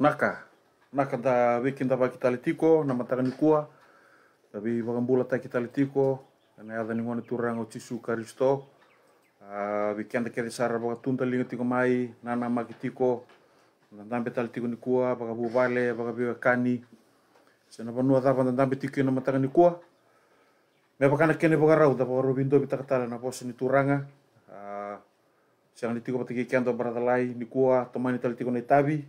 naka naka da weekend da kita talitiko, na matarani kua tapi bagambula ta kita litiko na ada ni ngone turang o cisu karisto uh, weekend da kere sara baga tunta linga tiko mai nana makitiko na dambe talitiko nikua, ni bu vale baga bi kani na banua da baga dambe tiko na matarani me baga na kene baga rau da baga robindo bita katala na posa ni turanga uh, Siang ditiko patiki kianto baradalai nikua tomani talitiko na itabi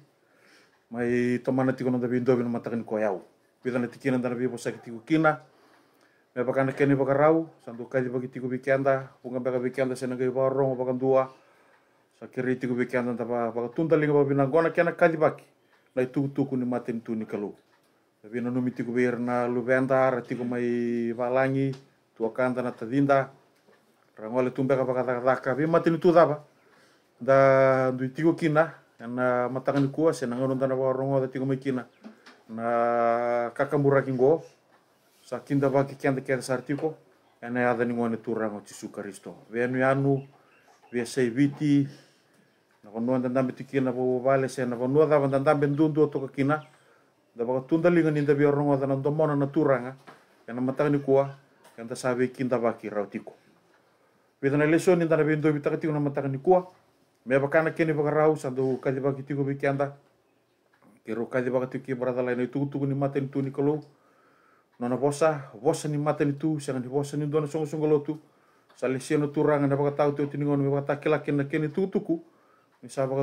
mai tamana tiko nanda bindo bina matakan ko yau bida na tikina ndana bi bosa kitiko kina me pakan kene bakarau sandu kaji bagi tiko bunga baka bikanda sena gai barong pakan dua sakiri tiko bikanda tapa baka tunda linga ba bina gona kena kaji baki na itu tuku ni maten tu kalu tapi numi tiko bir na lubenda ratiko mai balangi tua kanda na tadinda rangole tumbeka baka daka daka bi maten tu da tiko kina na matangan kua se nangono tana wa rongo da tingo mekina na kakamura kingo sa kinda va ki kenda kenda sartiko ena ya da ningo ne turango tisu karisto venu yanu via sei viti na vanua da ndambe tikina vo vale se na vanua da vanda ndambe ndundu to kakina da va tunda linga ninda vi rongo da na domona na turanga ena matangan kua kenda sa ve kinda va ki rautiko Vida na ni dana bendo bitaka tiu na matangan me bakana kene rau sando kaji baki tigo biki anda kiro kaji baka tiki barada lain itu tugu ni maten tu ni kalau nona bosa bosa ni mateni itu sangan di bosa ni dona songo songo lotu salesi no turang anda bakatau tu ngono me baka kela kene kene tu tuku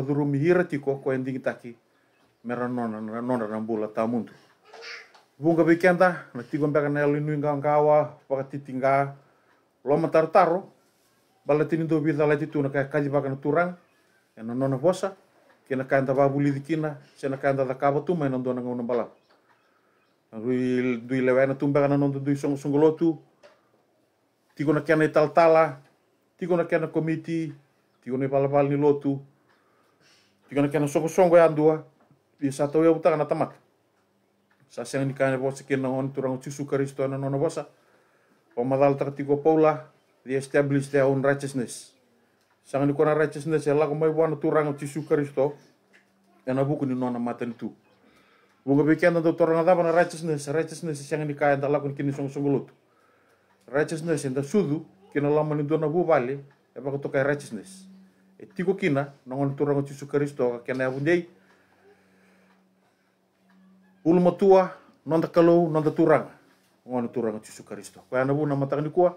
duru mi hira tiko ko ending taki mera nona nona nambula tamuntu Bunga bikenda, na tigo mbeka na elinu inga ngawa, wakatitinga, loma taro taro, balatini do bila lati tuna kaya kaji baka na turang, ena nona vosa kena kanta vavulisikina sena kanta cakava tuma ena dua na gauna balavu dui dui levena tumbega na noda dui sogosogolotu tigo na kena i talatala tigo na kena komiti tigo na i valavali ni lotu tigo na kena sogosogo ia dua ia sa tau ia vutaga na tamata sa sega nikane vosa kena goni turagu tisu karisto ena nona vosa o madala taka tigo paula they establish righteousness Sanga ni kona racha ya, sinda se lako mai wana turanga tisu karisto. Ena buku ni nona maten tu. Bunga bikian na doktoranga daba na racha sinda se racha sinda se sanga ni kaya nda lako kini song songolotu. Racha sinda se nda sudu kina lama ni dona bu bali e baka kaya racha sinda E tiko kina nongon turanga tisu karisto kena ya bundei. ulma tua nonda kalau, nonda turanga. Ngonda turanga tisu karisto. Kaya na bu na matangani kuwa.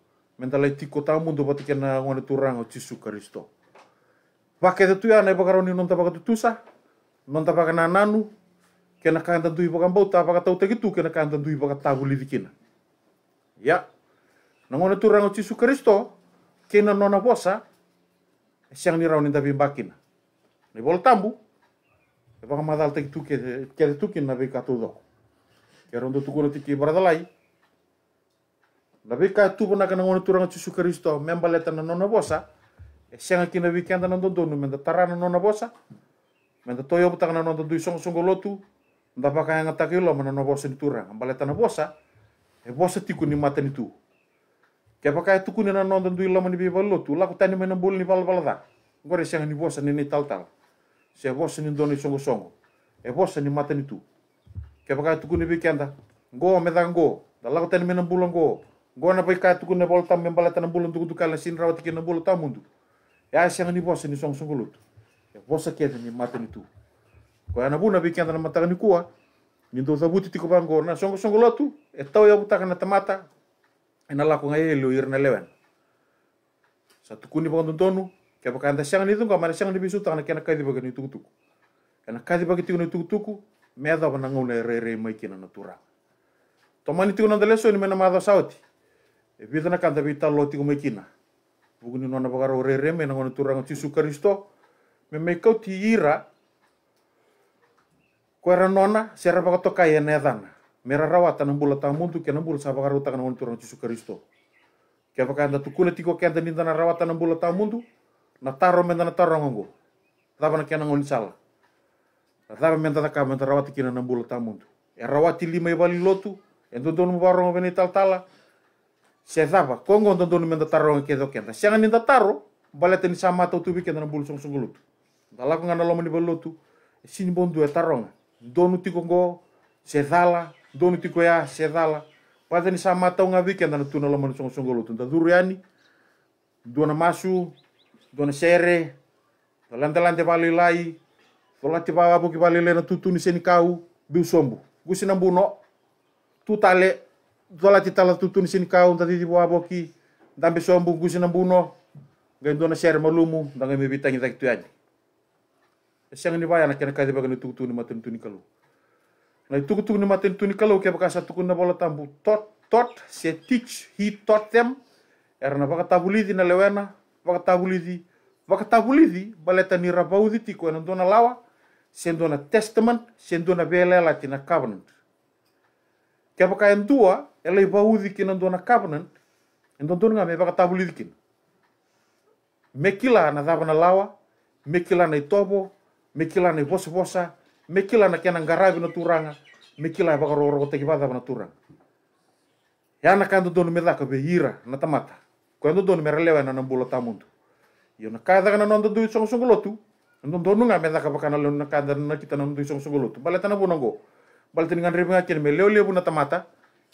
mentalai tiko tamu do pati kena ngone turang o Yesus Kristo. Pakai itu ya nai pakaroni non tapaka tusa, non tapaka nanu, kena kan tentu ipa kan bauta apaka tau tegitu kena kan tentu ipa tabu lidikina. Ya, nangone turang o Yesus Kristo, kena nona bosa, e siang ni raunin tapi bakina. Ni bol tambu, e paka tegitu ke ke tukin na be katudo. Kerondo tukuna tiki baradalai, Labe ka tubo na kana ngona turanga tsusu Kristo memba leta e na nona bosa. E senga kina wikenda na dondonu menda tarana nona bosa. Menda toyo butaka na nona dui songo songo lotu. Nda paka yang ataki lo mana nona bosa ni Mbaleta na bosa. E bosa tiku ni mata ni tu. Kia paka e tuku ni na nona ni Laku tani mena bol ni bal balada. Ngore senga ni bosa ni tal tal. Siang bosa ni doni songo songo. E bosa ni mata ni tu. E kia paka tuku Go wikenda. go. Dalaku tani mena go gona pai katu kuna bol tam membalat balata na bulu tuku tu kala sin rawati tam mundu ya siang ni bosa ni song songkolut ya bosa kete ni mata ni tu ko ana buna bi na mata ni kua ni zabuti tiko bango na song songkolotu e tau ya butaka na tamata ena lako ngai lu irna lewen satu kuni bangon tonu kia pakanda siang ni tunga mana siang ni bisu tangan kena di bagan ni tuku tuku kena kai di bagan ni tuku tuku meda bana ngau na re re mai kena natura Tomani tiku nandaleso ni mena madha sauti e pita na loti ko kina. bukuni nona bakara orere me na ngona turanga tisu karisto me me kau ti ira ko era nona sera bakato kaya ne dana mera rawata na bula tamuntu ke na bula sa bakara utaka na ngona turanga tisu karisto ke bakanda tukuna tiko ke anda ninda na rawata na bula mundu. na taro menda na taro ngongo dabana ke na ngoni sala Rava menta da kama, menta rawati kina na bula mundu. E rawati lima e bali lotu, e dodono mbarong vene tal tala, se zava kongo nton tonu menda taro ke kedo kenta sianga ninta taro balete ni sama tau tubi kenta nabul song sungulutu dalaku ngana lomo ni balotu sini bondu e taro nga donu tiko ngo se zala donu tiko ya se dala. balete ni sama tau nga vi kenta na tuna song sungulutu nta duru dona masu dona sere lante lante bali lai lante bawa buki bale lena ni sen kau biu sombu gusi tutale dola ti tala tutun sin kau tadi di bawah boki dan besok bungkus na buno share malumu dan kami bitang kita itu aja siang ni bayar nak kena kadi bagan tutu ni maten tuni kalau na itu tutu eh, ni maten tuni kalau ke bakas satu na bola tambu tot tot se teach he taught them erna baka tabulidi na lewena baka tabulidi baka tabulidi baleta ni rabaudi ti ko na lawa sendona testament sendona bela latina covenant Kepakaian tua, έλεγε παούδικη να τον ακάπνεν, εν τον Με κύλα να δάβανε λάουα, με κύλα να ητόπο, με κύλα να υπόσε με κύλα να κέναν καράβι να του ράγα, με κύλα έπαγα ρογό τα του ράγα. Εάν να κάνει τον τον μεδά, να τα μάτα. Κοέν τον τον μερα λέω έναν Για να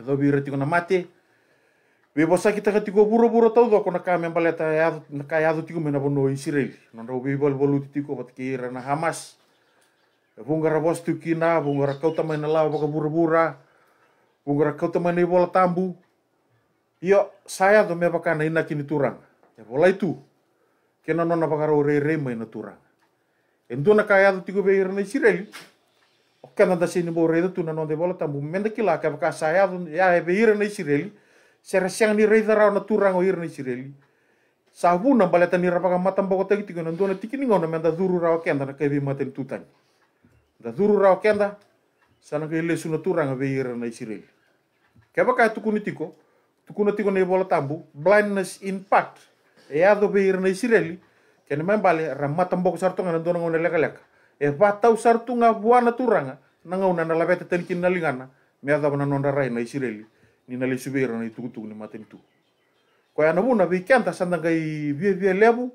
Εδώ βίρε να μάτι. Βε ποσά και τα γατικό βούρο βούρο τα ουδό να κάμε μπαλέ τα να κάει άδο τι γουμένα πονό Ισραήλ. Να το πει βαλ βολούτι τι κοβατ και ήρα να χαμάς. Βούγγαρα βός του Κίνα, βούγγαρα κότα με ένα λάβο πακα βούρο βούρα. Βούγγαρα κότα με ένα ιβόλα τάμπου. Ιω, saya do me baka na ina kini turang. Ya bola itu. Kena nona baka rau rei rei mai na turang. Endu na kaya do tigo be irna Israel o Canada se ni bore um tu na de bola tambu menda kila ka ka saya ya hebe ira na Israeli sera siang ni rei dara na turang o ira na Israeli sabu na baleta ni rapa matam um boko tagi tigo na ndona tiki ni ngona menda duru o kenda na kebe maten tutang da duru o kenda sana ke le suna turang be ira na Israeli keba ka tu kuni tiko tu kuna tiko ni bola tambu blindness impact ya do be ira na Israeli kena membali ramatam boko sarto ngana ndona ngona leka leka e eh, vatausary tonga avoana toragna nagnaona nalavay tataniky nalinana miazava nanao andraray na isirely ny nalay suvera na itugutugu ny matiny tu koa ianavona ya avy ikiany tasandangay viavia levo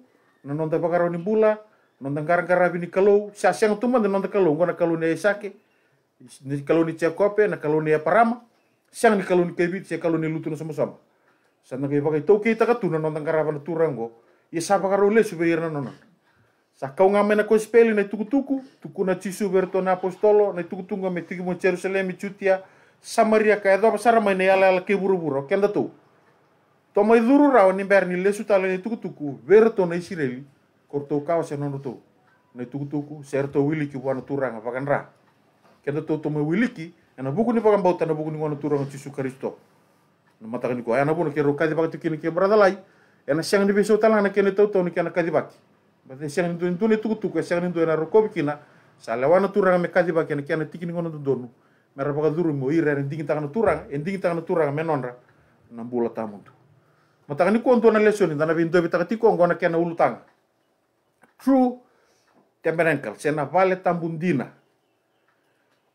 nanao ndavakaraw ny bula nanao ndangarankaravi ny kalou sy asiagna tomande kalou ndakalou ngona kalou ny aisaky ny kalou ny tsiakope na kalou ny aparama siagna ni kalou ny kavity sy kalou lutu na somasoma sandangay vakay tau kei takatuna nanao ndangaravana torango ia savakaraw le suvera nanao Sakaungame ngamen aku na tukutuku, tuku na tisu berto na apostolo, na tukutunga me tiki mo Jerusalem chutia, Samaria ka edo pasara mai ne ala ala ke buru-buru, kenda tu. Toma iduru rao ni ber ni lesu tala ne tukutuku, berto na isireli, korto kau se nono tu. Ne tukutuku, serto wiliki wana turanga pakan ra. Kenda tu toma wiliki, ena buku ni pakan bauta na buku ni wana turanga tisu karisto. Na matakan ni ko, ana buku e na ke rokadi pakan tukini ke bradalai, ena siang ni beso talanga na kene tau tau ni kena baki bate siang ni tuin tuni tuku tuku siang ni tuin aro kopi kina sale wana turang me kaji bakena kiana tikini ngono tu donu mera baka duru mo ira en dingi tangana turang en dingi turang menonra na bula tamundu matangani kontu na lesson ni tanabi ndobi takati kongo na kiana ulu tanga true temberenkal sena vale tambundina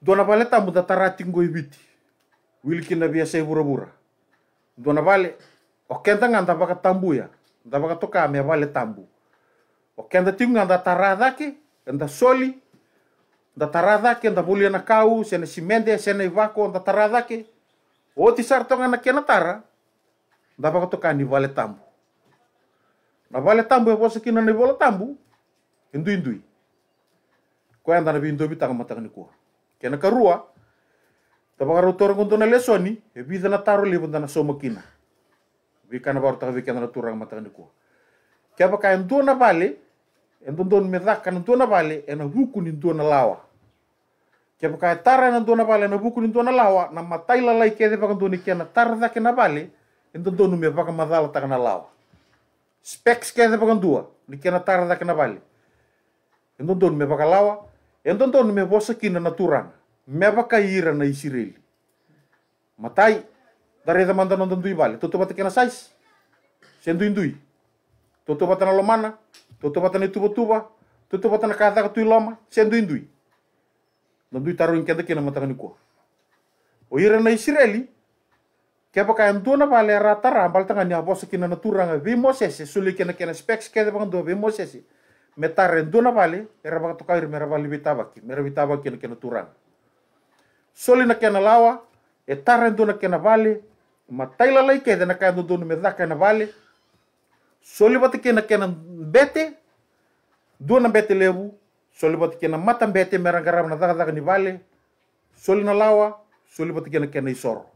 dona vale tambunda tarati ngoi biti e wilkina biasa bura bura dona vale okenta nganta baka tambuya ndabaka toka me vale tambu Και αν τα τίγουν, τα ταράδακε, αν τα σόλι, τα ταράδακε, αν τα βούλει ένα κάου, σε ένα σημέντε, τα ό,τι να και τάρα, να πάω το κάνει, βάλε τάμπου. Να βάλε τάμπου, εγώ σε εκείνον να βάλω τάμπου, αν τα να πει, τα τα Και από κάνει, τωρα να επειδη δεν ταρω λιγο να τα τα και απο να εν τον με δάκα να τον αβάλει ένα βούκουν εν τον αλάβα. Και από κάτι τάρα να τον αβάλει ένα βούκουν εν τον αλάβα, να ματάει λα λαϊκέ δε τον να τάρα δάκα να βάλει, εν τον με βάκα μαδάλα τα και και τάρα να βάλει. τον με με να Με βάκα να Ματάει, δε ρε δε Τότε Τότε Toto wata ne tuba tuba, toto wata na kaza tu loma, sen duin dui. Dan dui taruin kenda kena mata kan ko. O ira na Israeli, ke pa kayan tu na vale rata rambal tanga ni aposa kina na turanga vi mosese suli kena kena specs ke de bangdo vi mosese. Meta rendu na vale, era baka to kair mera vale vitavaki, mera vitavaki kena kena turanga. Soli na kena lawa, e tarendu na kena vale, mataila lai ke de na kayan do me daka na vale. solibata kena kena bete dua bete lebu solibata kena mata bete meranggaram na daga daga ni vale soli na lawa solibata kena kena isoro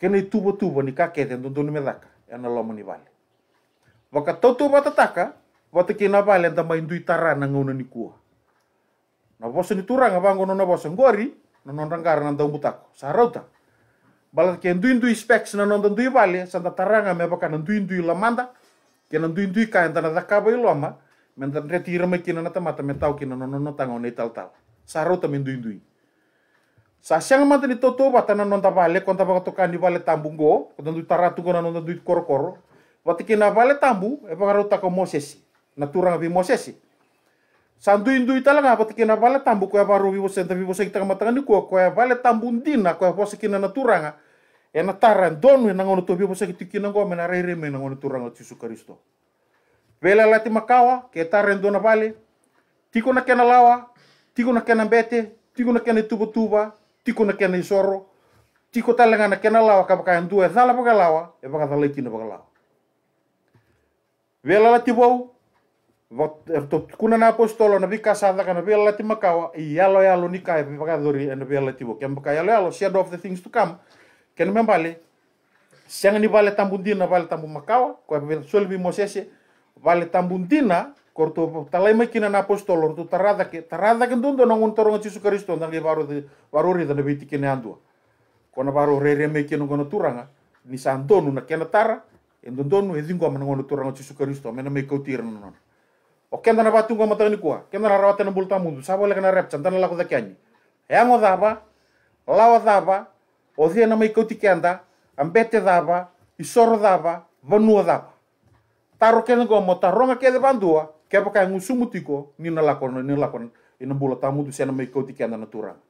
kena tubo tubo ni kakete ndo ndo ni medaka ena ya loma ni vale waka toto bata taka wata kena vale nda mai ndui tarana ngona ni kua na bosa ni turanga bangono na bosa ngori na non ranggara na butako sarauta bala ke ndui ndui specs na non ndui vale santa taranga me baka ndui ndui lamanda kena να duit kaya, entar τα kabel lama, mentar λόμα, με τα ρε mata με κοινά να nono μάτα με τάου κοινά νονονο τα γονέ τα λτάου. Σα ρώτα με ιντουί Sa siyang matani toto bata tanan non tabale kon tabaka to kani bale go kota duit taratu kon non kor, korokoro wati kina bale tambu e pagaro ta ko mosesi natura bi mosesi sandu indu nga wati kina bale tambu koya baru pagaro senta mosenta senta kama tanga matanga ni ya vale bale tambu ndina ko ya e kina natura nga ένα ταραντόνου ένα γόνο το οποίο όπως έχει την κοινό με ένα ρέρι με ένα γόνο του ουρανού του Ιησού Βέλα λάτι μακάουα και ταραντόνα πάλι, τίκονα και και μπέτε, τίκονα τούβα, τίκονα και ισόρο, τίκο τα λέγανε και ένα λάουα κάπου κάνει του, εδάλα καλάουα, έβαγα τα λέει και Βέλα λάτι βόου, ε, το κούνα να βγει ή άλλο ή άλλο νικά, να Και άλλο Ken men bale. Siang ni bale tambundina bale tambu makawa, ko ben solvi mosese bale tambundina korto talai mai kina na apostolo tu tarada ke tarada ke dundo na ngon toronga Jesu Kristo ndangi baru de baru ri dan biti kina andua. Kona baru re re mai kina ngono turanga ni santonu na kena tara e endondonu edingo mana ngono turanga Jesu Kristo mena mai kautirna nona. O kenda na batu ngoma tani kua, kenda na rawatan bulta mundu, sabo lekana rep, chantana lako dakiani. Yango daba, lawa daba, Othia na mai kauti ke ambete dava, isor dava, vanua dava. Taro ke ngo mo taronga de bandua, ke pa kai ngusumu tiko, ni na lakono, ni lakono, ina bula tamu du sena mai kauti na turanga.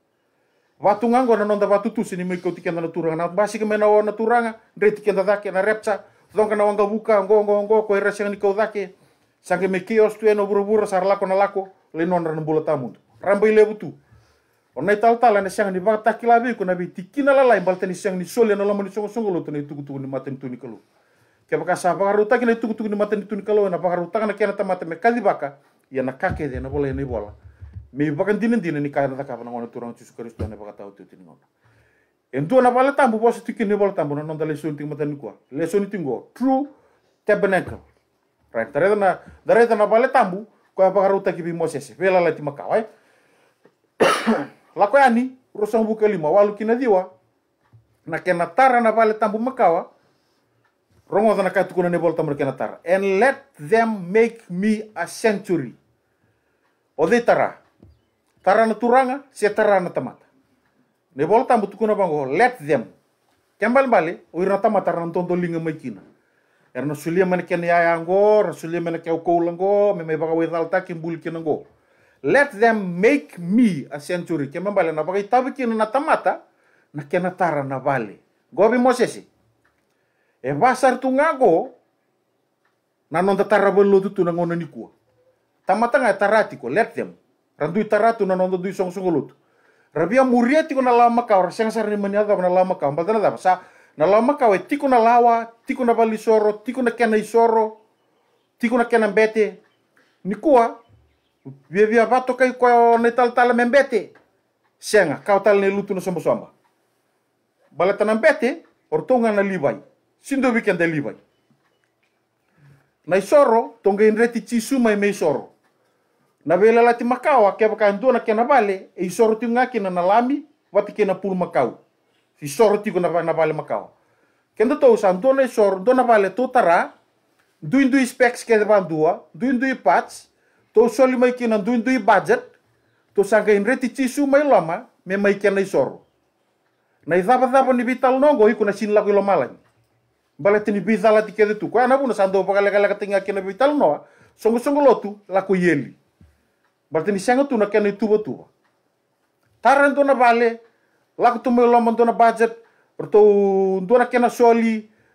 Watunga ngo na nonda watutu sini mai kauti ke anda na turanga, basi ke mena o na turanga, ndreti dake na repsa, donka na wanga buka, ngo ngo ngo, ko ira ni kau dake, sange me kios tu eno buru-buru sar lako na lako, le na bula tamu. Rambai lebu tu. Ona tal tal ane siang ni bang kila bi nabi tikina la lai balten siang ni ya na mani songo songo lo tuni tuku tuku ni maten tuni kalu. Ke baka sa baka ruta kina tuku tuku ni maten tuni kalu na baka ruta kana kena tamate me kadi baka ya na kake de na bole ni bola. Me baka dinen dinen ni na ta kana ngona turang tisu kristo na baka tau tuti ni ngona. En tuana bala tambu bosu tiki ni bola tambu na nonda le suni ting maten ni kwa. Le suni ting go true tabernacle. Right, tare na dareda na bala tambu kua baka ruta kibi bi mosese. Vela la timakawai. Eh? lakoyani rosong buka lima walu kina diwa na kena tara na vale tambu makawa rongo na katukuna ne bol tamru kena tara and let them make me a century ode tara tara na turanga se tara na tamata ne tambu tukuna bango let them kembal bale uirna tamata ran tondo linga maikina erna sulia mane kena ya yango rasulia mana kau kau lango me me bagawai dal takim bulkin let them make me a century ke membale na bagai tabu na tamata na kena tara na vale gobi mosesi e basar tungago na non tara belo tutu na ngona nikua tamata nga e tarati ko let them randu taratu na non du song song rabia muriati ko na lama ka orang sengsar ni na lama ka mbadala da sa na lama ka e tiku na lawa tiku na bali soro tiku na kena isoro tiku na kena bete nikua viavia vato kai koa na talatala me bete sianga kautala na lutu na sombasomba embete na bete or na livai sindo weekend da e livai na isoro tonga inreti ti suma me isoro na vela lati makau ake baka ndona ke na vale e isoro ti ngaki na nalami wati ke na pul makau isoro ti na na vale makau kenda to sa ndona isoro ndona vale to tara duindu specs ke van dua duindu patch Toso lima ikin andui dui budget, to sangka imre ti cisu mai lama, ah. me mai kian nai Na i thapa ni vital nongo iku na laku ilo Bale tini bizala ti kede tuku, ana puna sando pakale kala katinga kena vital noa, ah. songo songo lotu laku yeli. Bale tini sanga tuna kena itu tuba tuba. Taran tuna bale, laku tumai lama tuna budget, Pertu tuna kena soli,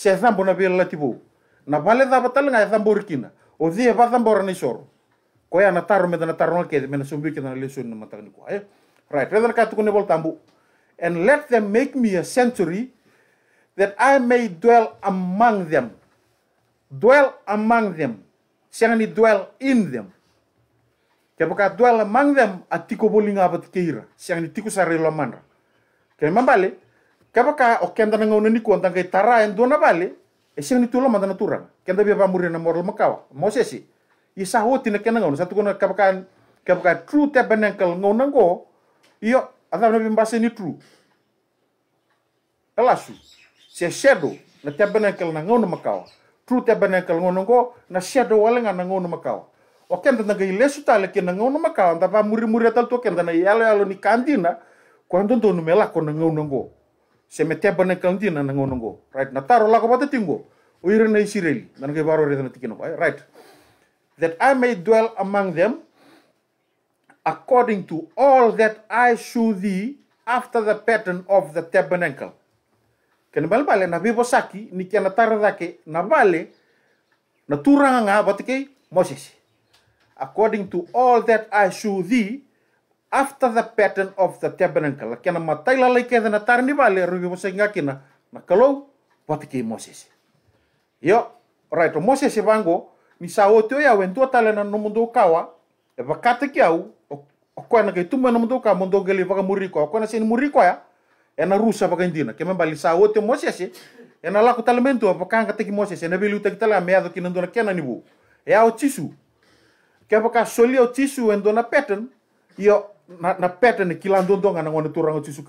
σε θα μπορεί να πει ελατιβού. Να βάλε θα τα λεγά θα μπορεί Κίνα. Ο δύο θα μπορεί να ισόρρω. Κοέ να τάρω με τα τάρω και με να σου και να λύσω είναι ματαγνικό. Ε, right, πρέπει να κάτω κουνε μου. And let them make me a century that I may dwell among them. Dwell among them. Σιάνι dwell in them. Και από κάτω dwell among them, ατίκο πολύ από την κύρα. Σιάνι τίκο σαρελομάνα. Και με μπάλε, Kapa ka o kenda na ngau ni kuan tangkai tara en tuana bale e sing ni tula mandana turang kenda bia pamuri na moral makawa mosesi i sahu tina ngono ngau satu kuna kapa kan kaba ka true kal ngau ngau, iyo ada na bimbase ni true elasu se shadow na kal na ngau na makawa true kal ngau ngono na shadow walenga na ngau na makawa o kenda na gai lesu tale kenda ngau na makawa nda pamuri muri atal to kenda na yalo yalo ni kandina quando ndo no kona ngau se metia bana kandi na nango right na taro la ko bata tingo uira na isireli na ngai baro re na tikino right that i may dwell among them according to all that i show thee after the pattern of the tabernacle ken bal bale na bibo saki ni ken na taro dake na bale na turanga nga batike moses according to all that i show thee after the pattern of the tabernacle. Kena matai lalai ke dana tarni bale rugi mose ngakina. Na kalau wati ki Moses. Yo, right, Moses e bango ni sa o teo ya wentua talena no mundo kawa e bakata ki au o kona ke tuma no mundo ka mundo gele vaka muriko o kona sin muriko ya e na rusa vaka indina ke membali sa o teo Moses e na lako talamento a bakanga te ki Moses e na bilu te ki tala meado ki nandona kena nibu. E au tisu. Ke baka solia o tisu endona pattern. Yo, να, να πέτανε κυλαντοντόγα να γόνε του ράγω Τσίσου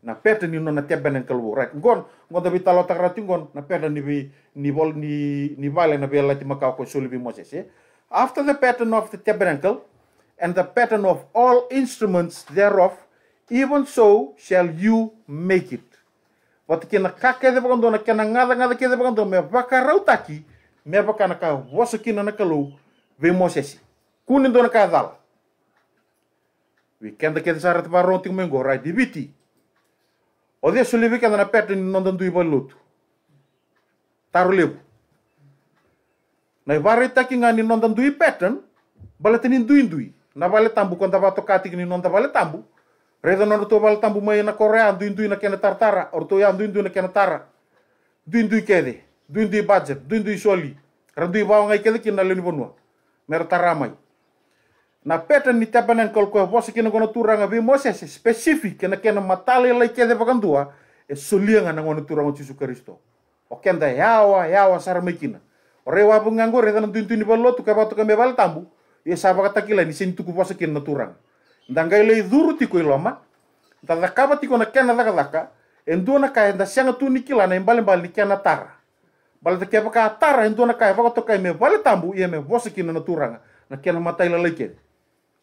Να πέτανε νο να τέμπαινε καλού. Ρέκ, γκον, γκον τα βιτάλο τα γρατή, γκον, να πέτανε νι, νι, νι, νι βάλε να βιέλα τη μακάο κοσού λιβί μόσες, ε. After the pattern of the tabernacle, and the pattern of all instruments thereof, even so shall you make it. Ότι και να κάκε δεν βγαντώ, να και να ngάδα, ngάδα και με βάκα με βάκα να κάνω, Wikenda ke sara te paron ting mengo rai di biti. O dia suli wikenda na pete ni nondan dui balutu. Taru lebu. Na iwari taki ngani nondan dui peten, balete ni ndui ndui. Na bale tambu bato kati ni nonda bale tambu. Reda nono to bale tambu mai na korea ndui ndui na kena tartara, orto ya ndui ndui na kena tara. Ndui ndui kede, ndui ndui budget, ndui ndui soli. Randu bawa ngai kede kina leni bonua. Mer taramai na peta ni tapanen kol ko hosi kina kono turanga bi moses specific na kena matale lai kede pakandua e solianga na kono turanga Yesus Kristo o kenda yawa yawa sarmekina o rewa pungango re na tuntu ni ballo tu ka batu kambe bal tambu e sapa kata kila ni sin tuku hosi kina turanga ndanga ile duru ti ko iloma ndanga kaba ti kona kena daka daka enduna ka enda sianga tu ni kila na imbal e imbal kena tara bal te kepa ka tara enduna ka e pakato ka me bal tambu e me hosi na turanga na kena matai lai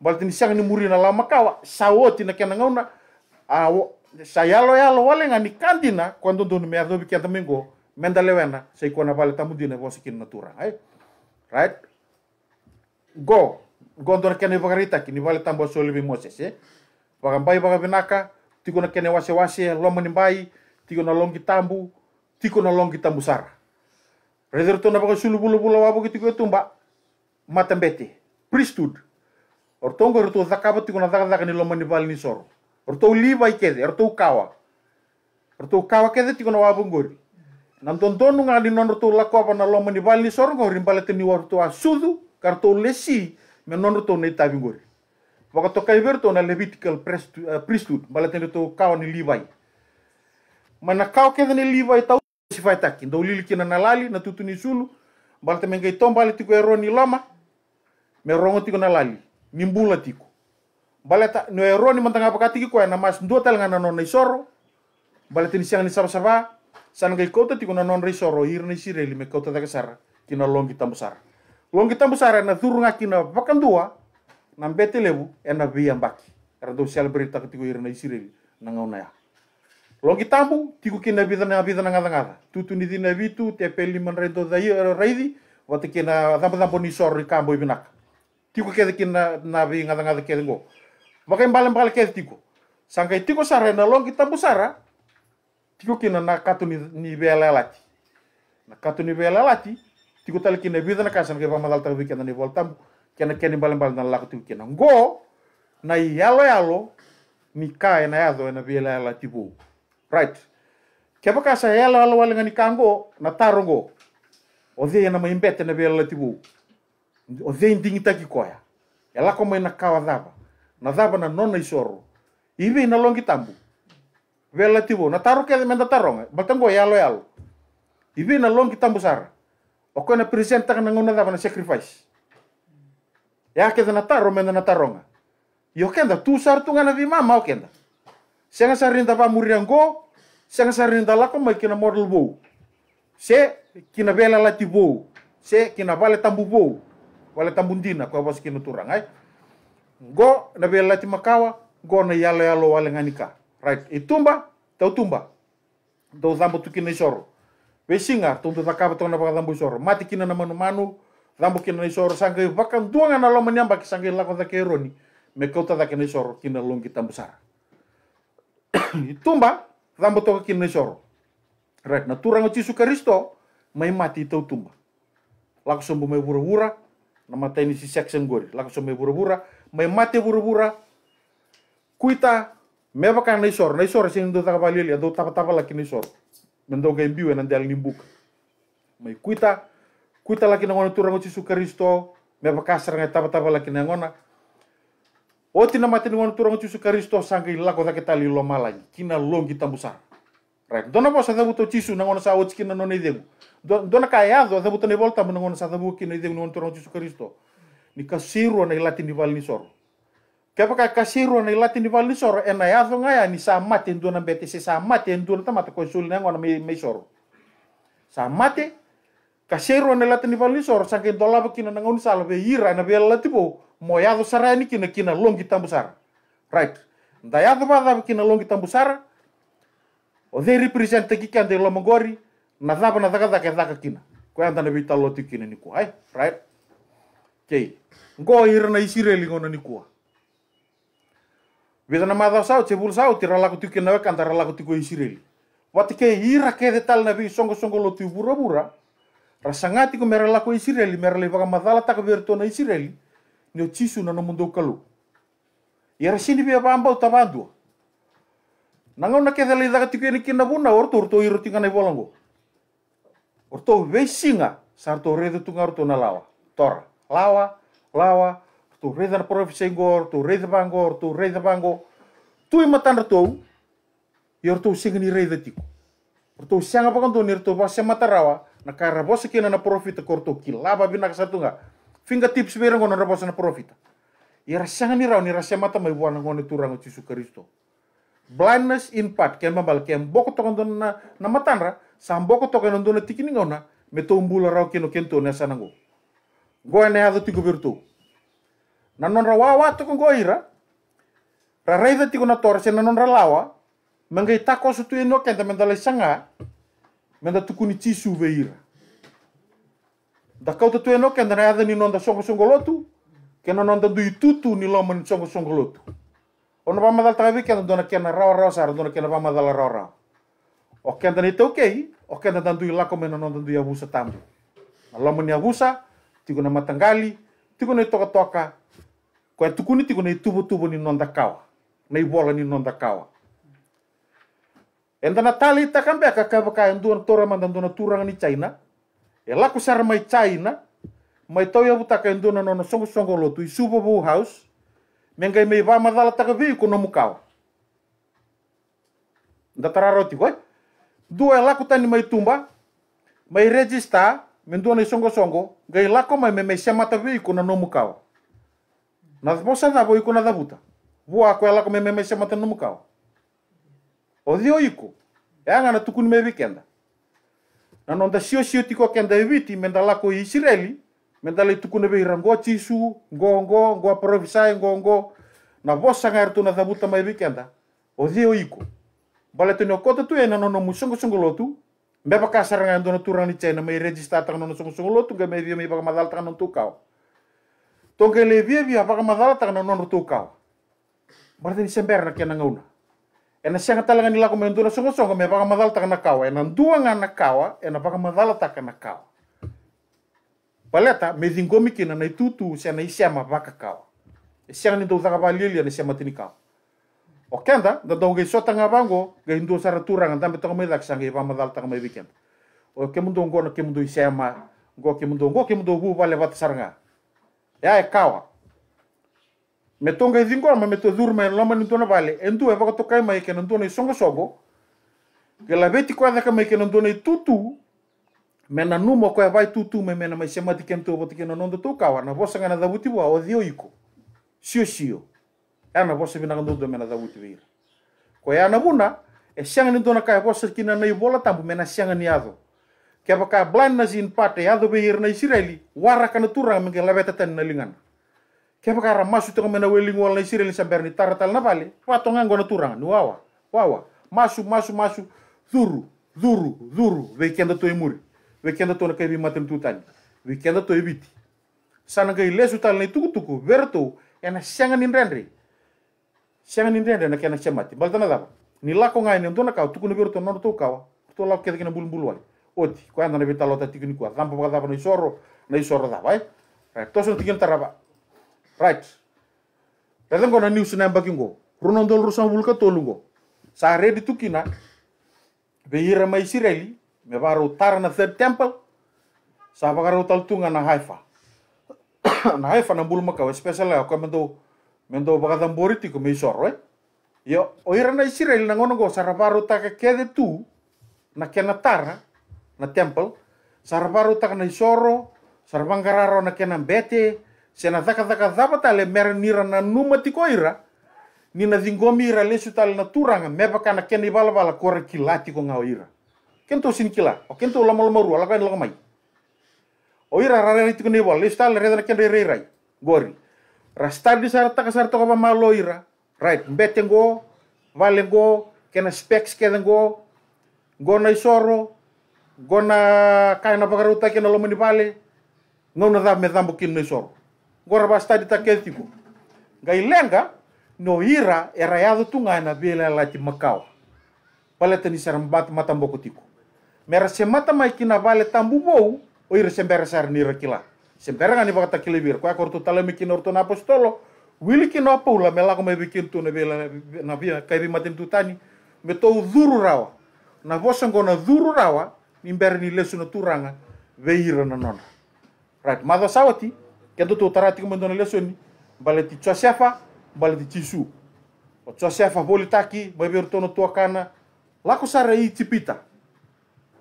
Balti ni siang ni muri na lama kawa. Sawo kena ngauna. Awo. Saya lo ya lo wale ngani kantina. kwando ndo ni ardo bikia temengo. Menda lewena. Saya kona vale tamu dina wasikin natura. Right? Right? Go. kena kene vagarita kini vale tambo solibi moses. Eh? Vagambai vinaka Tiko na kena wase wase. Loma mbai Tiko na longi tambu. Tiko na longi tambu sara. rezerto na na sulu bulu bulu wabu gitu tumba. Matembete. Priesthood ortongo ertou zakaba tikuna zakazaka ni lomani bal ni soro ortou liva ikeze ortou kawa ortou kawa keze tikuna wabungori nam tonton nga di non ortou lakova na lomani bal ni soro ngori bal teni ortou asudu kartou lesi me non ortou ne tabingori Waka to kaiber to na Levitical priesthood, bala tendo to kawa ni Levi. Mana kawa keda ni Levi tau si vai taki, ndau lili kina na lali, na tutu sulu, bala temengai tom bala tiku ya eroni lama, me rongo tiku lali mimbula tiku baleta no eroni mantanga pakati ko na mas ndo tel ngana non isoro baleta ni siang ni sar sarba san ngai kota tiku na non isoro hir ni sire li me kota ta kasar kina longi tambusar longi tambusar na thurunga kina pakan dua na mbete lebu ena bi ambaki era do berita tiku hir ni sire na ngauna ya longi tambu tiku kina bi na bi na ngada ngada tutu ni dina bitu te peli man redo dai raidi wate kina damba damba ni kambo ibinaka tiko kede ki na na bi ngada ngada kede ngo maka imbal imbal kede tiko sangka tiko sara na long kita busara tiko ki na na ni ni lati na katu ni bela lati tiko tal ki na bi na kasan ke pamadal tal bi kena ni voltam kena kena imbal imbal na tiko kena ngo na yalo yalo ni ka na yado na bela lati bu right Kepaka kasa yalo yalo walenga ni kango na tarongo Odhi ya na maimbete na bela lati bu o the dingitaki koya e lako mai na kawa dhava na dhava na nona isoro iwi na longi tambu vela tivo na taro kede ya menda taronga baltango yalo yalo iwi na longi tambu sara o kona present taka na ngona dhava na sacrifice ya ake na taro menda na taronga yo kenda tu sar tunga na vima mau kenda senga sarinda pa muriango ya senga sarinda lako kina model bo se kina vela lati bo se kina vale tambu bo wala tambundina ko turang, ay, go na bela ti makawa go na yalo yalo wala nganika right itumba tau tumba do zambo singa isoro tu tonto takava na baka zambo isoro mati kina na manu manu zambo ni isoro sanga vakan duanga na loma ki sanga lako da keroni me kota da kina isoro kina longi tambusara itumba zambo kina isoro right na turango tisu karisto mai mati tau tumba langsung mai wura-wura namata ini si section gori laka so me bura-bura me mate bura-bura kuita me baka na isor na isor sin do taka balili do tapa tapa laki na isor mendo ga imbiwe na ndel nimbuk me kuita kuita laki na ngona turang ci sukaristo me baka sar nga tapa tapa laki na ngona oti na mate ni ngona turang ci sukaristo sangkai laku da ketali lo malai kina longi tambusar Right. Dona posa da buto cisu na ngona sa otski na nona idegu. Δεν είναι δεν είναι βόλτα με τον Σαδάμου και δεν είναι τον Ιησού Χριστό. κασίρου να ελάτε την Ιβαλνισόρ. Και κασίρου είναι σαν μάτι εντούν να σαν μάτι να σαν να σαν να σαν μάτι εντούν να σαν μάτι σαν μάτι εντούν σαν σαν σαν σαν σαν σαν Nazaba na zaka zaka zaka kina. Ko yang tanda bita loti kina ni right? Kei. Ngo hira na isire lingo na ni ku. Bisa na madha saut che bul sao tira laku tiki na weka antara laku tiko isire. Wati ke hira ke de tal na bi songo songo loti bura bura. Rasangati ko mera laku isire li mera li baka madhala taka berto na isire li. Nyo na nomundo kalu. Yara sini bi apa ambau tabandua. Nangau na ke de li daka tiko kina buna orto orto hira tinga orto vesinga sarto redo tunga orto na lawa tora lawa lawa tu reda profesengor tu reda bangor tu reda bango tu imatan orto e orto singni reda tiko orto sanga pakanto ni orto basa matarawa na kara bosa kina na profita korto kilaba bina kasatunga finga berang ona bosa na profita Ira sanga ni rau ni rasa mata mai buana ngone turang tisu Kristo. Blindness in part ken mabal ken boko tokon na na matanra samboko toka non dona tikini ngona me to mbula rao keno kento na sanango go ene hado tigo virtu na non ra wa wa ira ra raida tigo na torse na non lawa mangai tako su tu eno kenta mendala sanga menda tukuni tisu veira da kau tu eno kenta na hado ni da songo songo lotu kena non da dui tutu ni loman songo songo lotu ona pa madal tagavi kenta dona kena rao rao sara dona kena pa madal rao rao O kenta ni teu kei, o kenta tantu i lako mena non ya iavusa tamu. Na lomo ni iavusa, tiko na matangali, tiko toka toka, ko e tukuni tiko na tubu tubu ni non dakawa, na bola ni non dakawa. Enta na tali kan beka ka ka ka enduan tora mandan turang ni China. E laku sar mai China, mai tau ya buta ka enduan nono songo songo lotu tu subo house. Mengai mei ba madala ta ka vi ko dua laku tani mai tumba mai register na songo songo gai lako mai me mai semata vi na nomu mukao na posa na voi na da buta vua ko lako me mai semata nomu mukao o dio iko e anga na tukuni me vikenda na nonda sio sio tiko kenda eviti menda lako israeli menda le tukuni vei rango chisu ngongo ngo provisai ngongo na vosa ngar tu na da mai vikenda o dio iko bala tu no kota tu e ena nono musung kusung golotu be pa kasar ngan dono turang ni cena me register tang nono sung sung lotu ga mai vi mai baka madal tang nono tukau to ke le vi vi baka madal tang nono nono tukau berarti e ni sember na kena ngauna ena siang talaga nila kumain dono sung sung me baka madal tang nakau ena dua ngan nakau ena baka madal tang nakau paleta me dingomikina na itutu sena isiama baka kau Siang ni tu tak apa lili, ni siapa Okenda, kenda da dau ge sota nga bango ge hindu sara turanga tambe tanga melak sang ge pamadal tanga me weekend o ke mundo ngo no ke mundo isema ngo ke mundo ngo ke mundo bu bat saranga ya e kawa me tonga idingo ma me to en lama nintona vale endu e vaga e e tokai e mai ke nintona i songo sogo ge la veti kwa da kama ke nintona i tutu mena numo ko e vai tutu me mena mai sema dikento botike no nondo to kawa na vosanga ngana da butiwa o dio iko sio sio Ένα πώ έβγαινε να δούμε να δούμε τη βίρα. Κοιά να βούνα, εσύ αν είναι το να τα αν είναι Και από κάτω μπλάνε να ζει πάτε, άδο η κανένα τούρα και τα Και από κάτω το με ένα ουέλιγο αλλά του το ευήτη. Σαν sianga ni ndende na kiana chema balik tanah na dava ni lako ngai kau, mtona kau tukuni biru tono tu kau tuh lau kia kina bulu bulu ai oti kwa anda na talo tadi kini kuat. tampa kwa dava na isoro na isoro dava ai right toso tikini tarava right Kadang kau na news na bakingo, runon dol bulu bulka tolungo, sare di tukina, beira mai sireli, me baru tar na third temple, sa bakaro taltunga na haifa, na haifa na bulma kau, special kau mendo mendo bakatan politico me sorro eh yo oira na Israel na ngono go saraparu taka kede tu na kena tara na temple saraparu taka na isoro sarbangararo na kena bete sena taka taka zapata le merenira na numatiko ira ni na dingomi ira lesu tal na turanga meba kana kena ibala bala kore kilati ko ngau ira kento sin kila o kento lama lama rua lakain lakamai oira ira rare ritiku le bala tal na redana kena rai gori Ραστάρντι σαρτά, κασάρτα κόμμα μάλλον ήρα. Ράιτ, μπέτε γκο, βάλε γκο, και να σπέξει και δεν γκο. Γκο να ισόρρο, γκο να κάνει ένα παγαρούτα και να λόμενη πάλι. Νό να δάμε δάμπο κίνο να ισόρρο. Γκο να βαστάρντι τα κέντρικο. Γκαϊλέγγα, νο ήρα, εραϊάδο του γκάι να βίλε αλλά μακάω. Πάλε την ισαρμπάτ μα ταμποκοτίκο. Μέρα μάτα μα εκεί να σε μπέρα Sempera ngani pakata kilibir kwa kortu tala mikin orto na apostolo. Wili kino apa ula mela ko na bela kai bi tutani. Meto duru rawa. Na vosa ngona duru rawa nimber ni lesu na turanga veira na nona. Right, mada sawati kendo tu tarati ko mendona lesu ni. Baleti chasiafa, baleti chisu. O chasiafa bolitaki, bebir tono tuakana. Lako sara i chipita.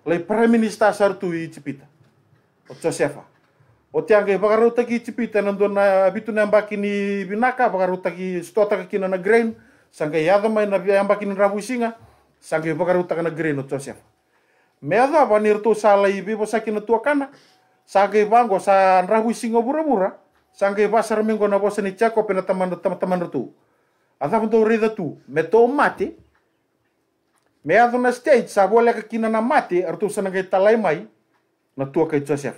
Lai prime minister sartu i chipita. O chasiafa o tiaga pakaru taki na nandona abitu ambaki ni binaka pakaru taki stota kina na grain sangge yada mai na ambaki ni rabusinga sangge pakaru taka na grain o Me meada vanir tu sala ibi bosa kina tua kana sangge vango sa rabusinga bura-bura sangge pasar minggu na bosa ni cako pena teman teman tu Asa pun tu rida tu, meto mati, meado na stage sa ka kina na mati, artu sanangai talai mai, na tua kai Joseph.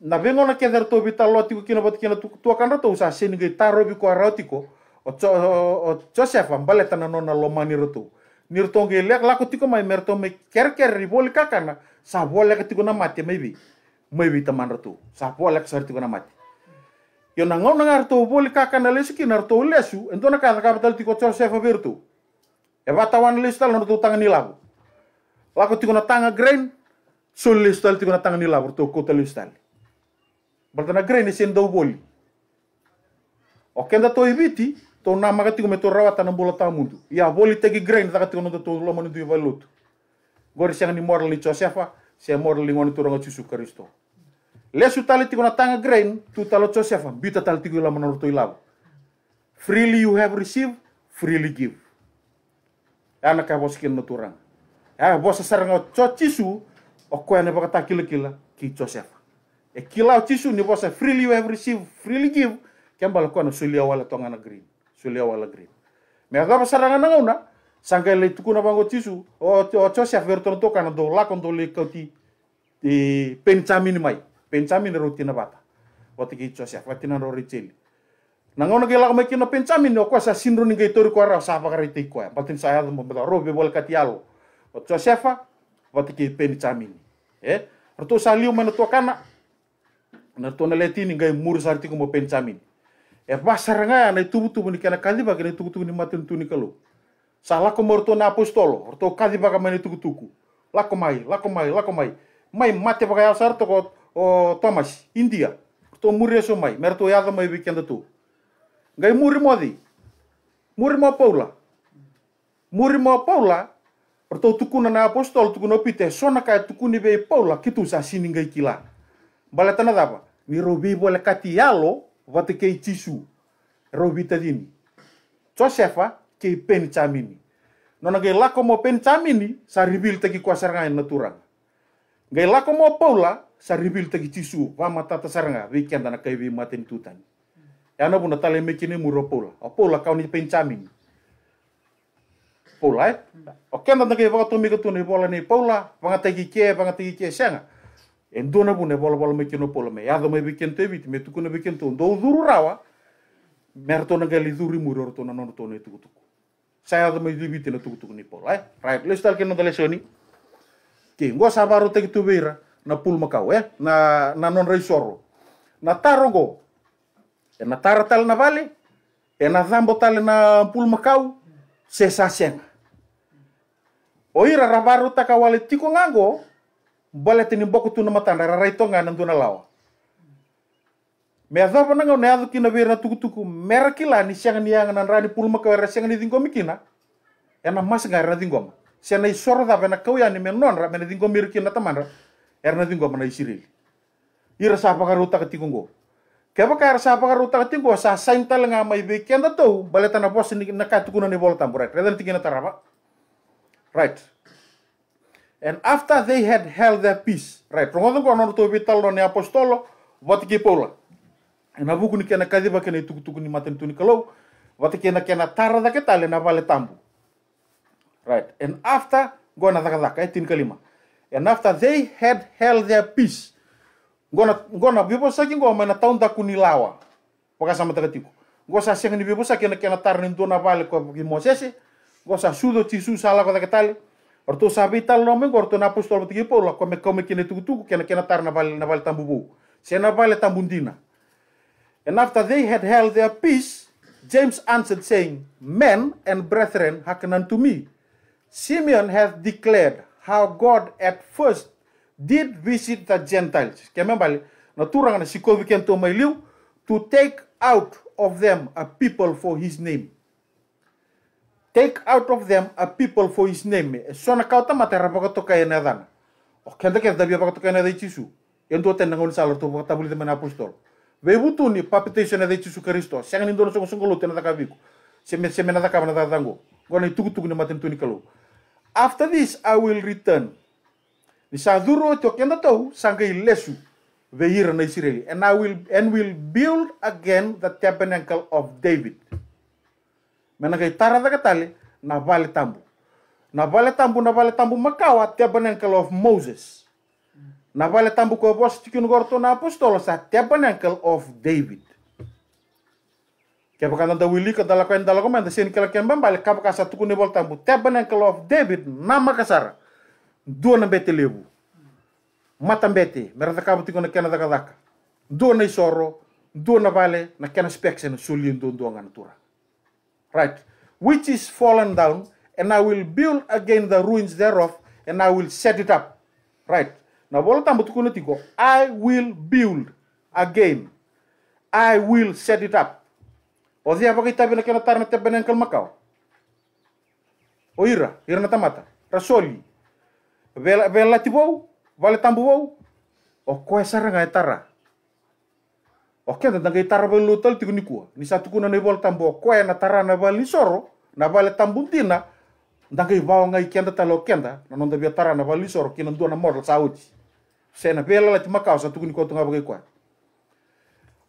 na vengo na keder to talo tiko kina bat kina tua kan roto usa sin gai taro bi roto tiko o cho o Joseph ambale tana nona ni roto roto ngai lek lako tiko mai merto me kerker kaka na sa ka tiko na bi mai bi taman roto sa ka sa tiko na mati yo na ngau na boli bol na lesi kina roto lesu ento na kada kapital tiko Joseph virtu e wan listal talo roto tangan nilabu lako tiko na tanga grain sulistal tiko na tangan nilabu roto kota listal baltana grene sen dau boli o kenda to ibiti to na maga tigo meto rawa na bola ta ya ia boli tegi da taka tigo nonto to mani nonto ivalutu gori siang ni moral li chosefa sen moral li ngoni turanga chusu kristo lesu tali tigo na tanga grain tu talo chosefa bita tali tigo manoro to ilavo freely you have received freely give ana ka bos kin turang ya bos saranga chochisu o ko ne bakata kila kila ki chosefa e kilau tisu ni bosa freely you have received freely give kembal ko na sulia wala tonga na green sulia wala green me aga saranga na una sanga le tuku na bango tisu o o cho sia verton to kana do la kon do le kauti e pencamin mai pencamin rutina bata o tiki cho sia na ro richeli ke la ko na pencamin no sa sindro ni gaitori ko ra sa pakare te ko. Patin ya mo beta ro be bol katialo. O cho sefa, wati ki pencamin. Eh, Ratu saliu mana tua kana, na tona leti ni ngai muri sarti ko pencamin e pasar ngai na tubu tubu ni kana kadi na tubu tubu ni matin tuni kalu salah ko morto na apostolo orto kadi baka mani tuku tuku lako mai lako mai lako mai mai mate ya sarto ko o Thomas India Orto muri eso ya mai merto yada mai weekend tu ngai murri modi muri mo paula muri mo paula orto tuku na apostol na pite sona kai ni be paula kitu sa sini ngai kila baletana dapa ni robi bole kati yalo vate kei tisu robi tadini Josefa kei pen nona kei lako mo pen chamini sa ribil teki kwa sarangai e naturanga gei lako mo paula sa ribil teki tisu va matata saranga na ana kei vi maten tutani e no buna tale mekini muro paula o paula kau ni pen camini Paula, eh? O kenda na kei vakatomika tuni pola, ni Paula, vangategi ke, e vangategi ke siapa? endona bune bola bol me kino pol me yado me biken te bit me tukuna biken to ndo zuru rawa merto na gali zuri muror to na non to ne tuku tuku saya do me bit na tuku tuku ni pola eh right let's talk keno dale soni ke ngo sabaro te tu bira na pul makau eh na na non reisoro na tarogo e na taratal na vale e na zambo tale na pul makau se sasenga oira takawale tiko ngango balete ni boku tuna matanda rarai tonga nan tuna lawa me azar pana ngau ne azu kina tuku tuku mera kila ni siang ni yang nan rani pul maka siang ni mikina ena mas ngar na dingo ma siang ni soro da bena kau yani men non ra men dingo mirkina taman ra erna dingo mana isiril ira sa pa karuta katingo Kaya ka rasa pa karuta katingo sa sain talaga may bikenda to baleta na pos ni nakatukunan ni volta buret redan tingina taraba right And after they had held their peace, right, prongodong kono to vital no ne apostolo, wat ke pola. Na vukuni kena kadiba kena tuktukuni maten tuni kalau, wat kena kena tara da ketale na vale tambu. Right, and after gona daka daka, etin kalima. And after they had held their peace, gona gona bibo saki goma na taun da kunilawa. Pagasa matakatiku. Gosa sengni bibo saki na kena tara ni tuna vale ko ki mosese, gosa sudo tisu sala ko da Ortu sabi tal nome gorto na pusto lo και polo kome kome kene tuku tuku kena kena tar na vale na vale tambubu. Se na vale tambundina. And after they had held their peace, James answered saying, Men and brethren, hearken unto me. Simeon hath declared how God at first did visit the Gentiles. Kemembali, na turang na sikovi kento mailiu to take out of them a people for his name take out of them a people for his name tera kauta to kaya na dana o kenda ke dabia pakatoka ene deisu endo tena ngol sala to pakata buli temena apostol ni butuni na ene deisu kristo sangen ndo songo songo lutena daka biku seme seme na daka na dango gona tugu tugu ne maten ni kalo after this i will return ni saduro to kenda to sangai lesu ve na Israel. and i will and will build again the tabernacle of david με ένα γαϊτάρα δεκατάλι να βάλει τάμπου. Να βάλει τάμπου, να βάλει τάμπου μακάου, ατέπανε καλό of Moses. Να βάλει τάμπου κοπός του κοινογορτών Απόστολος, ατέπανε of David. Και από κατά τα wili κατά la kuen dala komen sini kalau kembang balik kap kasa tuku ne tambu teben yang kalau of David nama kasar dua na bete lebu mata bete merata kamu tiku na kena daka daka dua na isoro dua na bale na kena spek sen sulin dua dua ngan turang right, which is fallen down, and I will build again the ruins thereof, and I will set it up, right. Now, bola tambo tukunatiko, I will build again. I will set it up. O zia bagi tabi na kena tarna tabi na kalmakau. O ira, ira na tamata. Rasoli. Vela, vela tibou, vale tambo ou. O koe saranga e Oke, tentang gitar bali lutal tiku nikua. Ni satu kuna ni bol tambo kue na tara na bali soro, na bali tambuntina. Ndang kai bau ngai kianda talo kianda, na nonda bia tara na bali soro kina dua na modal sauji. Sena bela la tima kau satu kuni tunga bagai kue.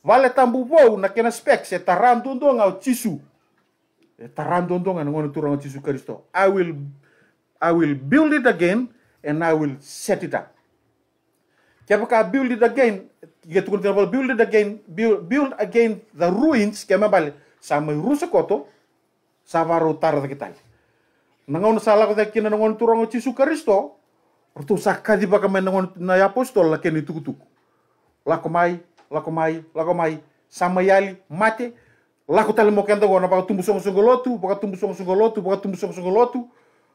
Vale tambu bau na kena spek se taran dondo ngau cisu. E taran dondo ngau ngono turang cisu Kristo. I will I will build it again and I will set it up. Kepaka build it again getukunitira bal build again build, build again the ruins kema bal sama rusa koto savaro tar da kita. nangon sala ko kina nangon turongo cisu kristo rutu sakadi baka menangon na apostol la keni tukutuku lakomai lakomai lakomai sama yali mate lako tali mo kenda gona baka tumbu songo songo lotu baka tumbu songo songo lotu baka tumbu songo songo lotu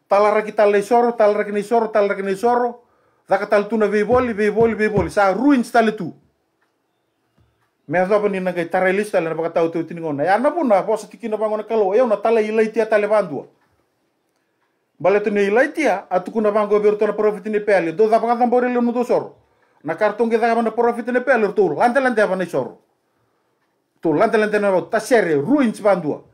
talara kita le soro talara kini soro talara kini soro Daka tal tuna veiboli, veiboli, veiboli. Sa ruins tale tu. Mes apa ni nagai tarelista le napaka tau teu tiningona. Ya e, na puna po sa tikina pangona kalo. Ya e, na tala ilai tia tale bandua. Bale tu ni ilai tia atu kuna bango beru tona profit ni pele. Do da pakatan bore le nudo soro. Na kartong kita kamana profit ni pele turu. Ante lante apa ni soro. Tu lante lante na ta sere ruins bandua.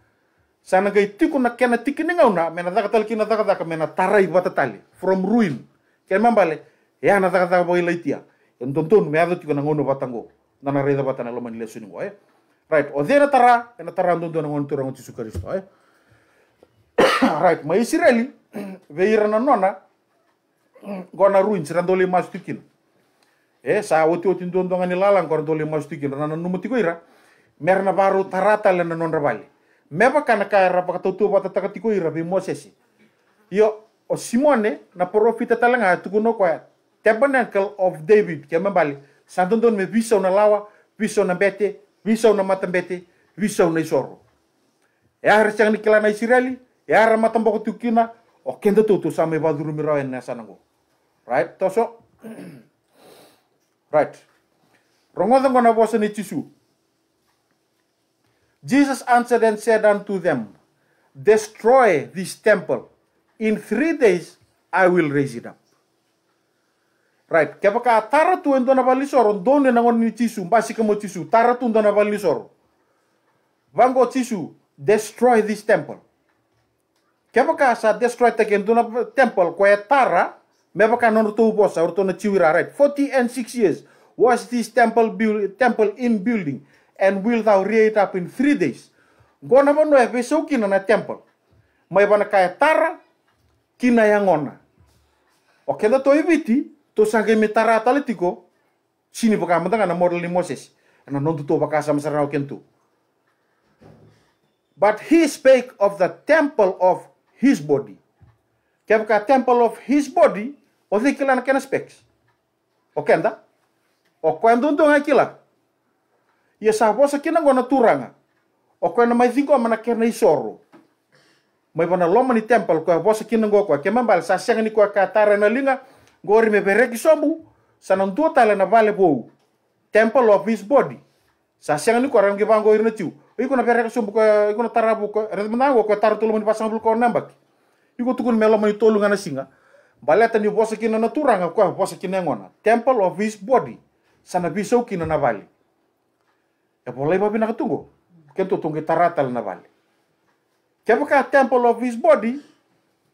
Sana gai tiku na kena tikini ngauna mena daka tal kina daka daka mena tarai bata tali from ruin. Kemambale ya e, na daka daka boi ilai tia. Entonton me ado tiku na ngono batango. να με ρίδω πατά να λέω μανιλέ σου νιγόε. Right. Ο δεν ταρά, ένα ταρά αντών των αγώνων του Ε. Right. Μα οι Σιρέλοι, δε ήραν ανώνα, γόνα ρούιντς, στο Ε, σα ότι ότι τον τον στο να να Με να τα ήρα, να Santondon me visau na lawa, visau na bete, visau na matambete, visau na isoro. E ahre siang kila na isireli, e ahre ko tukina, o kenda tutu sa me mi rawen na sanango. Right, toso? right. Rongodong kona bosa ni Tisu. Jesus answered and said unto them, Destroy this temple. In three days I will raise it up. right kepa ka tara tu endo na bali donde na ngoni tisu basi kemo tisu tara tu endo na vango tisu destroy this temple kepa ka sa destroy take endo na temple ko tara meba ka nono tu bosa orto na chiwira right forty and six years was this temple build, temple in building and will thou rear it up in three days gona mo no e beso kina na temple mai bana tara kina yangona Okay, to ibiti to sange metara atletico sini baka mentang ana model ni Moses ana non to baka sama sarau kentu but he spake of the temple of his body kebka temple of his body o kila kena speaks o kenda o kwendo ndo ngakila ia sa bosa kina ngona turanga o kwena mai zingo mana kena isoro mai bona loma ni temple ko bosa kina ngoko kemambal sa senga ni ko kata na linga gori mepereki sobu tua tala na vale temple of his body sa siang ni korang ke bango irna tiu iko na pereki sobu ko iko na tarabu ko retmanango ko taru tulu mani pasang bulu ko nambak iko tukun melo mani tolu ngana singa baleta ni bosa kina na turanga ko bosa kina ngona temple of his body sana bisau kina na vale ya boleh babi na e ketungo kento tungi taratal na vale Kepaka temple of his body,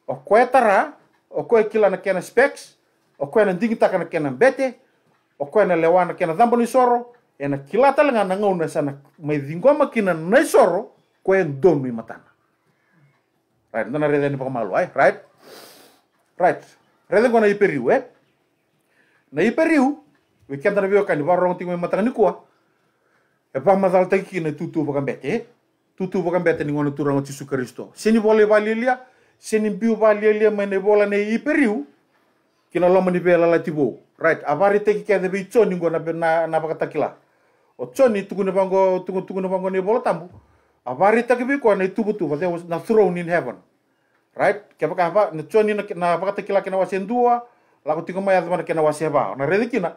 o koe tara, o koe kila na kena specs, o koe na digitaka na ke na o koe na lewa na ke na ni soro e na kilata langa na ngau na sana mai dingoma kina na soro koe donu i matana right nana rede ni pakamalu ai right right rede na iperiu eh na iperiu we kenta na bioka ni warong tingo i matana ni kua e pa mazal taki kina tutu pakambete eh tutu pakambete ni ngona turanga tisu kristo seni bole valilia seni biu valilia mai ne bola iperiu kila lomo ni pela la tibo right avari teki ke de bicho ni ngona na na pakata kila o choni tuku ne bango tuku tuku ne bango ne bola tambu avari teki bi ko na tubu tu fate na throne in heaven right ke paka apa na choni na na pakata kila kena wasen dua la ko tiko maya zaman kena ba na rediki na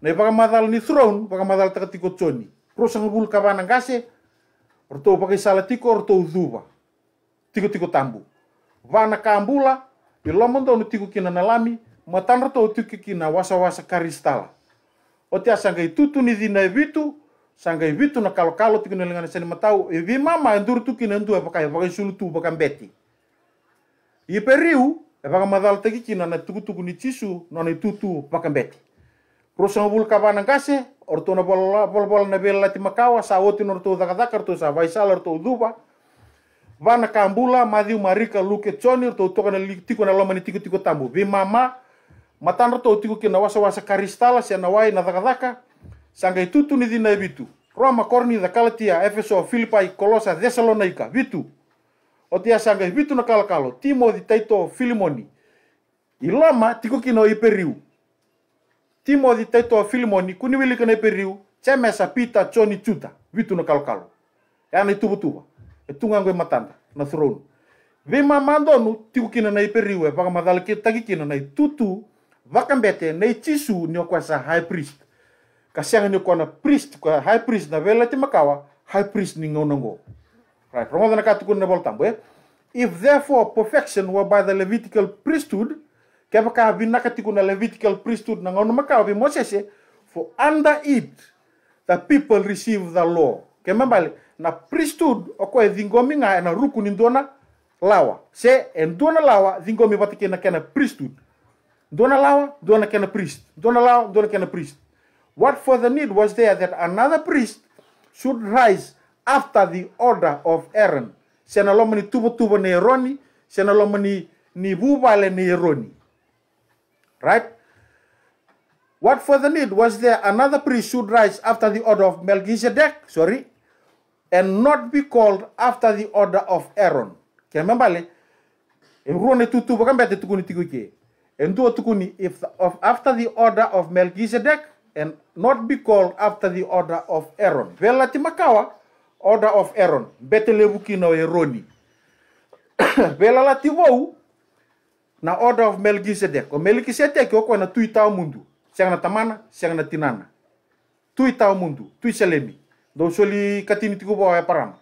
na paka madal ni throne paka madal teki tiko choni prosang bul bana ngase orto pakai sala tiko orto zuba. tiko tiko tambu vana kambula ilomon ni tiko kina nalami matan roto otuki kikina wasa wasa karistala. Otia sangga itu tu ni dina evitu, sangga evitu na kalau kalau tiki na lengan seni matau, evi mama endur tu kina nendu apa e kaya pakai e e sulu tu pakai beti. I periu, pakai madal teki kikina na tuku tuku ni na tutu pakai beti. Prosang ngobul kabanan kase, orto na bola bola bola na bela ti makawa, sa otin orto daka daka orto sa vaisal orto duba, Vana kambula, madiu marika, luke, choni, orto toka na tiko na tiko tiko tambu. Vi mama, matana to tigo ke nawa sawa να δαγαδάκα, σαν na του sanga itutu ni Ρώμα κόρνη e Roma korni έφεσο, kalatia Efeso Filipai Kolosa Thessalonica ότι ασάγκα να Η λόμα τικό κοινό υπερίου. Τι μόδι ταίτο φιλιμόνι, κουνί να υπερίου, τσε μέσα πίτα τσόνι τσούτα, βίτου να καλό. Εάν η τούβου τούβα, ε ματάντα, να θρώνουν. Βήμα να υπερίου, επάγμα δαλκέ να vakambete na jisu ni okua sa high priest kasianga ni okua na priest kua high priest na vela ti makawa high priest ni ngonongo right romoda na katukun na boltambo eh? if therefore perfection were by the levitical priesthood kepa ka vi na levitical priesthood na ngonu makawa vi mosese for under it the people receive the law kemembali na priesthood okua e dhingomi nga na rukuni dona lawa se en dona lawa dhingomi vatikena kena priesthood Dona Lawa, Dona Kena priest. Dona Lawa, Dona Kena priest. What further need was there that another priest should rise after the order of Aaron? Senalomani tubo tubo ne eroni, senalomani nibubale ne eroni. Right? What further need was there another priest should rise after the order of Melchizedek, sorry, and not be called after the order of Aaron. Kemembale, emruone tutubo kambete tukuni tikuke. And to tukuni, if of after the order of Melchizedek, and not be called after the order of Aaron. Velati makawa, order of Aaron. Betelevuki na Eroni. lati wau na order of Melchizedek. O Melchizedek yoko na tuita o mundo. Siang na tamana, siang na tinana. Tuita mundu, mundo, Do selemi. katini tikubo ya parama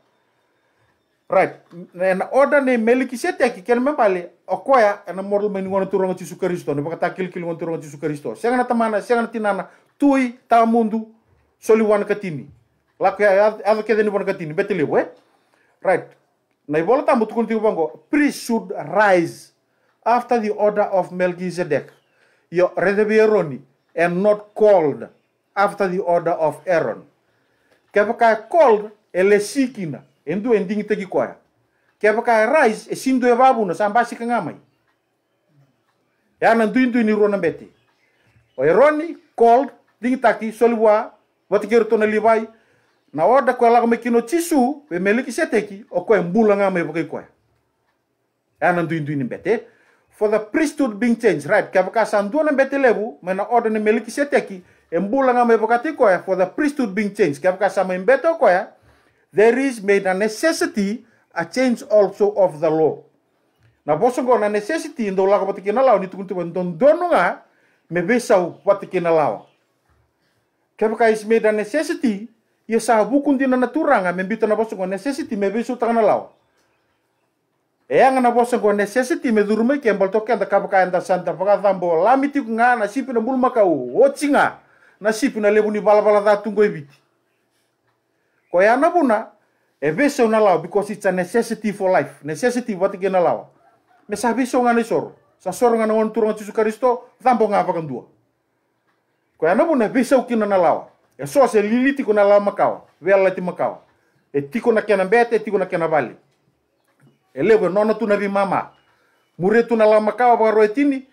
right na oda ne melikisete akikelme pale okoya ena morl meni ngona turanga tisu kristo ne pakata kil kil ngona turanga tisu kristo siangana tamana siangana tinana tui ta mundu soli wan katini lako ya ado kede ni wan katini betele eh? we right na ibola tambu tukun tiu bango priest should rise after the order of melchizedek yo redebieroni and not called after the order of aaron kepaka called elesikina Endu ending tegi koya. Kia baka rais e sindu e babu na sambasi kengamai. Ya nan duin duin iru beti. O eroni cold ding taki solwa wati kero tona libai. Na oda kwa laga kino chisu we meliki seteki o kwa e mbula ngamai bukai koya. Ya ndu duin duin beti. For the priesthood being changed, right? Kia baka sandu na beti lebu mena oda ne meliki seteki. Embula ngamai bukati koya for the priesthood being changed. Kia sama sama embeto koya there is made a necessity a change also of the law. Na bosongo na necessity ndo lako patikina lao ni tukuntu ndon nga me besa patikina lao. Kepka is made a necessity ia sa bukun dina naturanga me bita na bosongo necessity me besu tangana lao. Eang na bosongo necessity me durume ke mbal toke anda kapka anda santa paka thambo lamiti nga na sipi na bulma kau wotsinga na sipi na lebu ni bala datung tungo ibiti. Ko e ana puna, e vese una because it's a necessity for life. Necessity wati ke na lau. Me sa vese o ngane soro. Sa soro ngane wan turunga tisu karisto, thampo ngā pakandua. Ko e ana puna, e vese o kina na lau. E soa se liliti ko na lau makawa. Vea lati makawa. E tiko na kena bete, e tiko na kena vali. E lewe nona tuna vi mama. Mure tuna lau makawa pa roetini,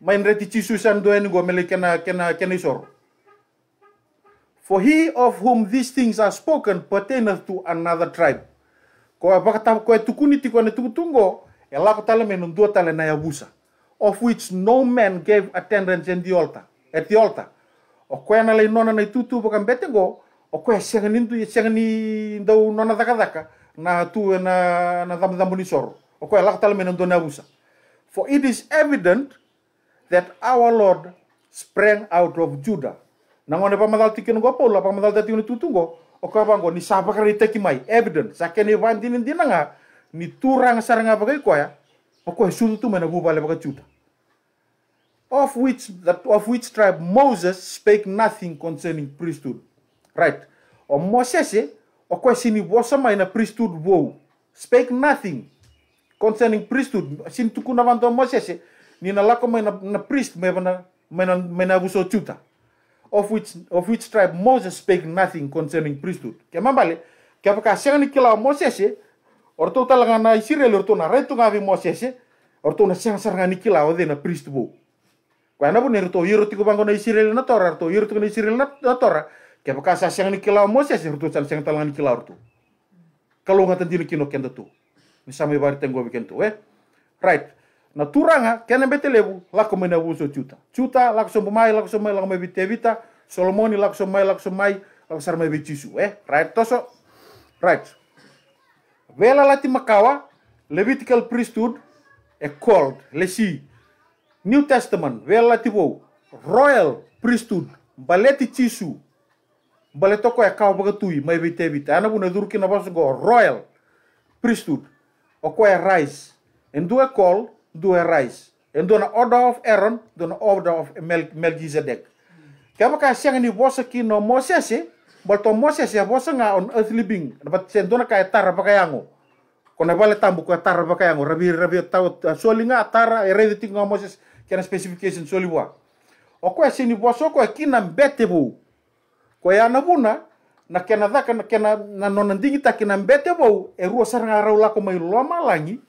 main reti tisu isan go mele kena kena kena isoro. For he of whom these things are spoken pertaineth to another tribe. Ko abakata ko tukuni tiko ne tukutungo, ela ko tala menundua tala na yabusa, of which no man gave attendance in the altar, at the altar. O koe na lei nona nei tutu bakan betengo, o koe sianga nindu ye sianga ni ndau nona daka daka, na tu na na dam dam ni soro. O koe ela ko tala menundua na yabusa. For it is evident that our Lord sprang out of Judah nangone pamadal tikin go paula pamadal dati ni tutungo o ka bango ni sapa kari teki mai evidence sake ni van dinin dinanga ni turang saranga bagai ko ya o ko sutu tu mena chuta of which that of which tribe Moses spake nothing concerning priesthood right o Moses o ko sini bosa mai na priesthood wo spake nothing concerning priesthood sin tukuna vanto Moses ni na lako mai na, na priest mai na mai na, mai na buso chuta of which, of which tribe Moses spake nothing concerning priesthood. Que mambale, que apakasiang kila Moses, eh? orto talaga na Israel, eh? orto na reto ngavi Moses, orto na siyang sarangani kila o na priesthood. Kaya na po, nirto yiro tiko bango na Israel na tora, orto yiro tiko na Israel na tora, que apakasiang kila Moses, orto eh? sa siyang talaga ni kila orto. Kalungan tandino kinokenda to. Misama ibarit ang gobi kento, eh? Right na turanga kena bete lebu lako mena wuso chuta chuta lako so mai lako so mai lako bete vita solomoni lako so mai lako so mai lako sar bete cisu eh right toso right vela lati makawa levitical priesthood e called lesi new testament vela lati wo royal priesthood baleti cisu baletoko e ya kawa mai bete vita ana buna durki na baso go royal priesthood o ko é and do a call dua rais rice en do na order of Aaron do na order of Mel Melchizedek kama ka siang ni bosa kino Moses e bol to Moses ya bosa ya nga on earth living dapat sen do na kay tar yango ko kona bale tambu ko tar ka yango rabi rabi taw eh, li nga tar ready nga Moses kena specification li wa o ko ni bosa ko kina bete ya, bu ko ya na buna na kena na kena na nonandingi ta kina bete ya, bu e eh, ruo saranga raula ko mai loma langi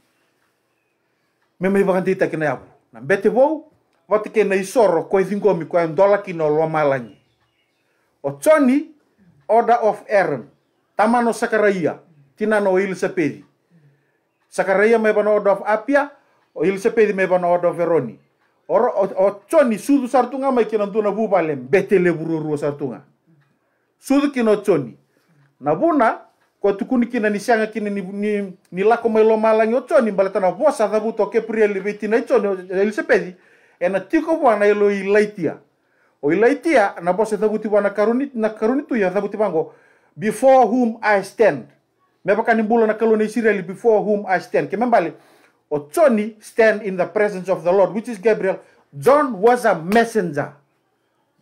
me mai vakadita kina yavu na bete vou vati na isoro ko isingomi ko dola kina lua malangi o choni order of Aaron tamano sakaraia tina no il sepedi sakaraia me bana order of apia o il sepedi me bana order of veroni oro o choni sudu sartunga mai kina nduna vu bale bete le bururu sartunga sudu kina choni na vuna ko tukuni kina ni sianga kina ni ni, ni lako mai lo malangi o choni bala tana vosa thabu to ke pria veti na choni elisabeth ena tiko bwana ilo ilaitia o ilaitia na bose thabu ti bwana karuni na karuni tu ya thabu ti bango before whom i stand me vaka ni bulo na kalone israel before whom i stand kime membali o ni stand in the presence of the lord which is gabriel john was a messenger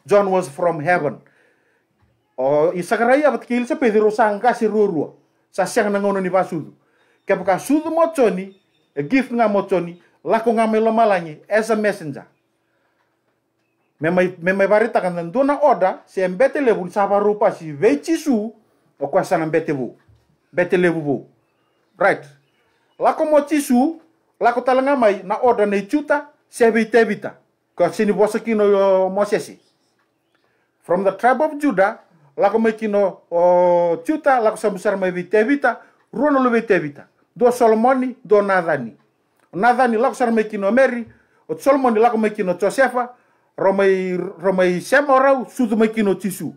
john was from heaven Oh, isakarai bat kil sa Pedro sangka si rurua. Sa siang nangono ni pasudu. Kepa sudu moconi, e eh, gift nga moconi, lako nga melo malangi as a messenger. Memai memai barita kan dan dona oda si embete lebu sapa rupa si vechisu o kuasa nan bete bu. Bete lebu bu. Right. Lako su, lako talanga mai na oda ne chuta Kau tebita. bosa kino yo mosesi. From the tribe of Judah, Λάκο κοινό ο Τσιούτα, Λάκο σαν μπουσάρ με βιτεβίτα, Ρούνο λοβιτεβίτα. Δο Σολμόνι, Δο Ναδάνι. Ο Ναδάνι, Λάκο σαν με κοινό μέρη, Ο Τσολμόνι, Λάκο με κοινό Τσοσέφα, Ρωμαϊ Σέμορα, Σου δούμε κοινό Τσισού.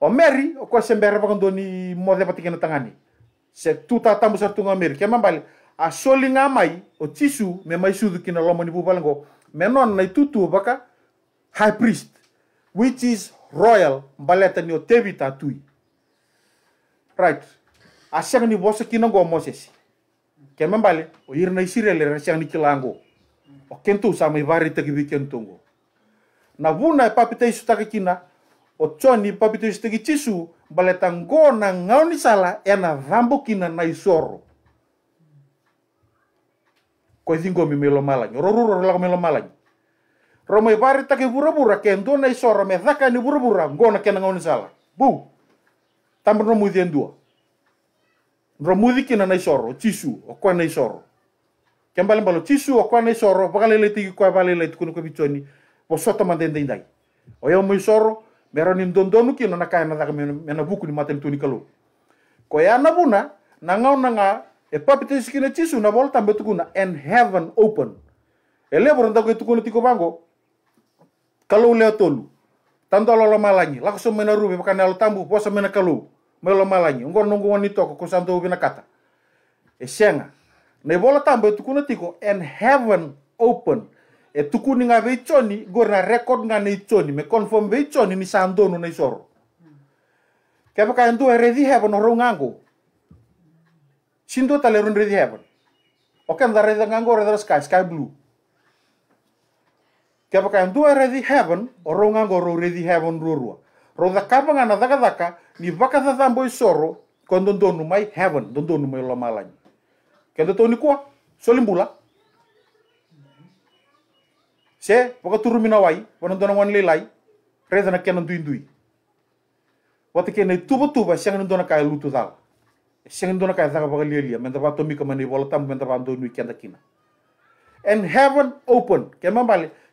Ο Μέρι, ο Κοσέμπερα, Βαγόν τον Ιμόδεβα την Κενταγάνι. Σε τούτα τα μπουσάρ του Νομίρ. Και μάμπαλ, Α Σόλιν Αμαϊ, Ο Τσισού, Με Μαϊσού δου κοινό Λόμονι που βαλγό, Με νόν, Ναι τούτου, Βακα, Χαϊ πρίστ, Which is royal mbaleta ni o tevi right asiang ni bosa kina go moses Kema mbale o yir na isire le asiang ni kilango o kentu sa mai vari te gibi kentungo na vuna e papita isu taka kina o choni papita isu tagi chisu mbaleta ngo na ngau ni sala e na rambo kina na isoro ko zingo mi melo malanyo rororo lago melo malanyo Roma ibari taki bura-bura ke ndona isora me dhaka ni bura-bura ngona kena ngoni zala. Bu. Tambo no mudi dua. Nro mudi kina na isoro, chisu, okwa na isoro. Kembali mbalo chisu okwa na isoro, bakale le tiki kwa bale le tukunu kwa bichoni. Bosota mandende indai. Oya mo isoro, mero ni ndondonu kina na kaya na dhaka mena buku ni matani tuni Ko ya e nabuna, na ngau na nga, e papitesi kina chisu na bol tambe tukuna and heaven open. Ele boranda ko e tukunu tiko bango, kalau leo tolu tando lo malangi langsung mena rubi pakai lo tambu pas mena kalu melo malangi nunggu wanita aku kusan tuh bina kata esenga eh, ah, ne bola itu tukuna tiko and heaven open e eh, tukuni nga ve choni na record nga ne choni me confirm ve choni ni sandono ne soro heaven ro ngango sindo tale ready heaven Oke, da ready ngango redi sky sky blue kiava ka dua ready heaven o ronga ngo ro heaven rurua ro thaka panga na thaka thaka ni vaka thaka kondon isoro mai heaven ndondonu mai lo malani kendo toni solimula. solimbula se paka turumina wai wanondona wan lelai reza na kenan duin dui wata kena tuba tuba siang ndona kai lutu thao siang ndona kai thaka paka lelia menta pa tomika mani wala tambo menta pa ndonu kia ndakina and heaven open kemambale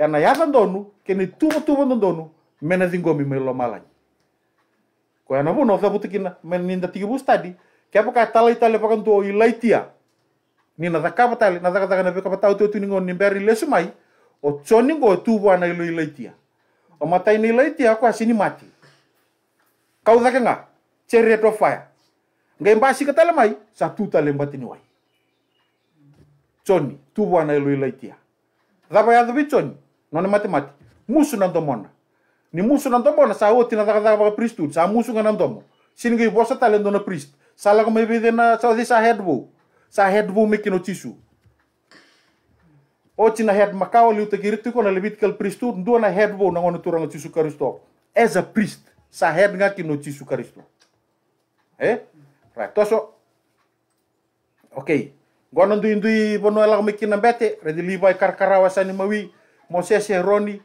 ena yatha ndonu kene tuvo tuvo ndonu mena zingomi melo malañ ko ena bu noza butikina men ninda tigi bu stadi kepo ka tala itale pakan tuo ilaitia ni na daka patale na daka daka na peka patau tuo tuningo ni beri lesumai o tsoni ngo tuvo ana ilo ilaitia o matai ni ilaitia ko asini mati kau daka nga chere to fire ngai mbasi katale mai satu tale mbatini wai tsoni tuvo ana ilo ilaitia Dapa ya dhubi tsoni, non musu matematy moso ni musu moso nandomona sa oha tinatakatakapaka pristu sa musu moso gnanandomo siniga ivosa talendona pristo sa lako mevedena sa de sa head vou sa head vou mekino tiso o tina head makao liu tagiritiko na levitical pristo ndua na head na nangona turanga tisu karisto as a priest sa head ngakino tiso karisto eh right toso okay du indui gonandui ndui vonoelako mekinambete redi livai kar sani mawi mosese roni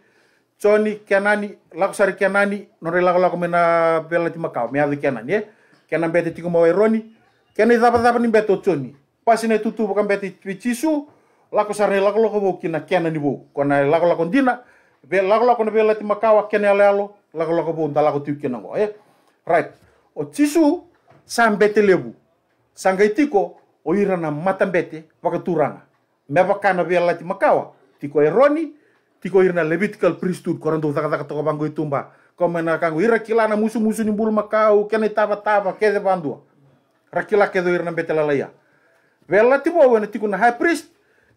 choni kenani Lakusari kenani nore lako lako mena bela ti makao me adu kenani e eh? bete tiko mawai roni kena dapat dapat ni beto choni pasine tutu bukan bete pichisu lakosari lako lako bo kina kenani bo kona lako lako dina be lako lako na bela ti makao kena ale alo lako lako bo nda lako tiu eh? right o chisu sam bete lebu sangai tiko o irana matambete wakaturanga me wakana bela ti tiko e Roni tiko irna levitikal priesthood koranto zakazaka toko bango itumba komena kango ira na musu musu nimbul makau kene tava tava kede bandu. rakila kedo irna betela laya vela tipo wena tiko na high priest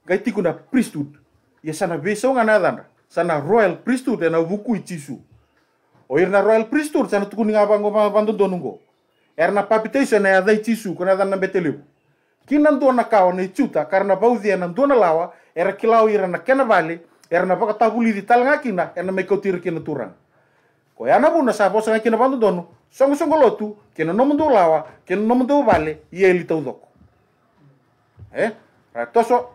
gai tiko na priesthood ya sana beso ngana dana sana royal priesthood ena buku ichisu o irna royal priesthood sana tuku ninga bango bandu donungo erna papitation ya na yada ichisu kona dana betelebu kinan dona kawa na ichuta karna baudhi ena dona lawa era kilau ira na kena vale Και δεν θα πρέπει να μιλήσει για την Ιταλία και να μιλήσει για την Ιταλία. η δεν μιλήσει για θα μιλήσει για την Και αυτό.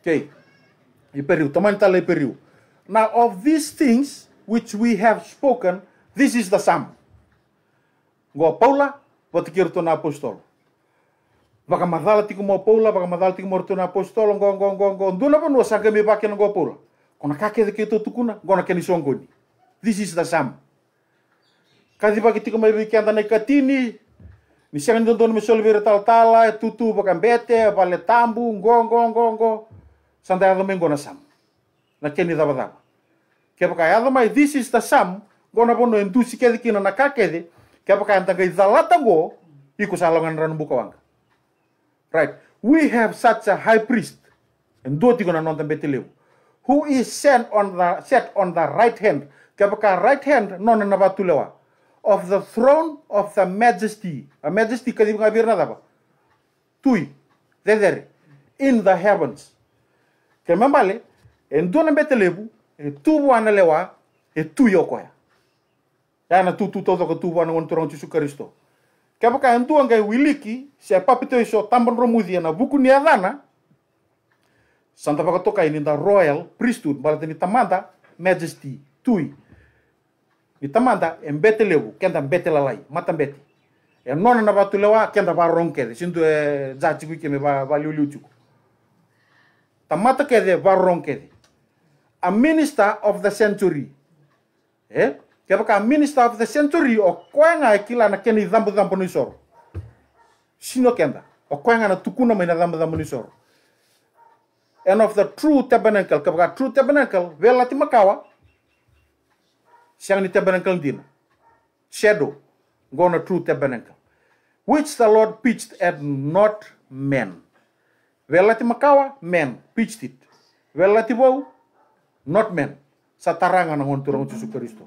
Και. Ιperiu. Τον μιλήσει για την Ιperiu. Now, από τι δύο αυτέ τι δύο τι δύο τι δύο τι τι τι baka madhala mo pula, baka madhala tiko mortu na apostolo, gon gon gon ngong, dula pa nua sanga mi pake ngong poula. Kona kake de keto tukuna, gona keni songoni. This is the sum. Kadi pake tiko mai biki anda nai katini, ni siang ni tonton mesol tal tala, tutu baka bete, bale tambu, gon gon gon gon. santai ado mengo na sam. Na keni daba daba. Ke baka ado mai, this is the sum, gona bono endusi kedi kina na kake de, ke baka anda ngai zalata ngo, iku salongan ran buka wanga. Right. We have such a high priest, Ndotigona Nonda Beteleu, who is sent on the, set on the right hand, kapaka right hand, Nona Nabatulewa, of the throne of the majesty. A majesty Kadibavir Tui, Dedere, in the heavens. Kemambale, Ndona Betelebu, Tubu Analewa, e tu yokoya. Yana tu tu todo ko tubu wana on toron Jesu Kristo. ke apa kahantua ngai wiliki se papito iso tamban romuzi na buku ni adana santa pakatoka ini da royal priesthood balata ni tamanda majesty tui ni tamanda embete lebu kenda mbete lalai mata mbete e nona na batu lewa kenda ba ronkede sindu e eh, jachi ku ba ba liuliu tamata kede ba ronkede a minister of the century eh Kepa baka minister of the century o koenga e kila na keni dhambu dhambu nisoro. Sino kenda. O koenga na tukuna maina dhambu dhambu nisoro. And of the true tabernacle. Kepa baka true tabernacle. Vela ti makawa. Siang ni tabernacle dina. Shadow. Gona true tabernacle. Which the Lord pitched at not men. Vela ti makawa. Men pitched it. Vela ti wau. Not men. Sataranga na ngonturang Jesus Kristo.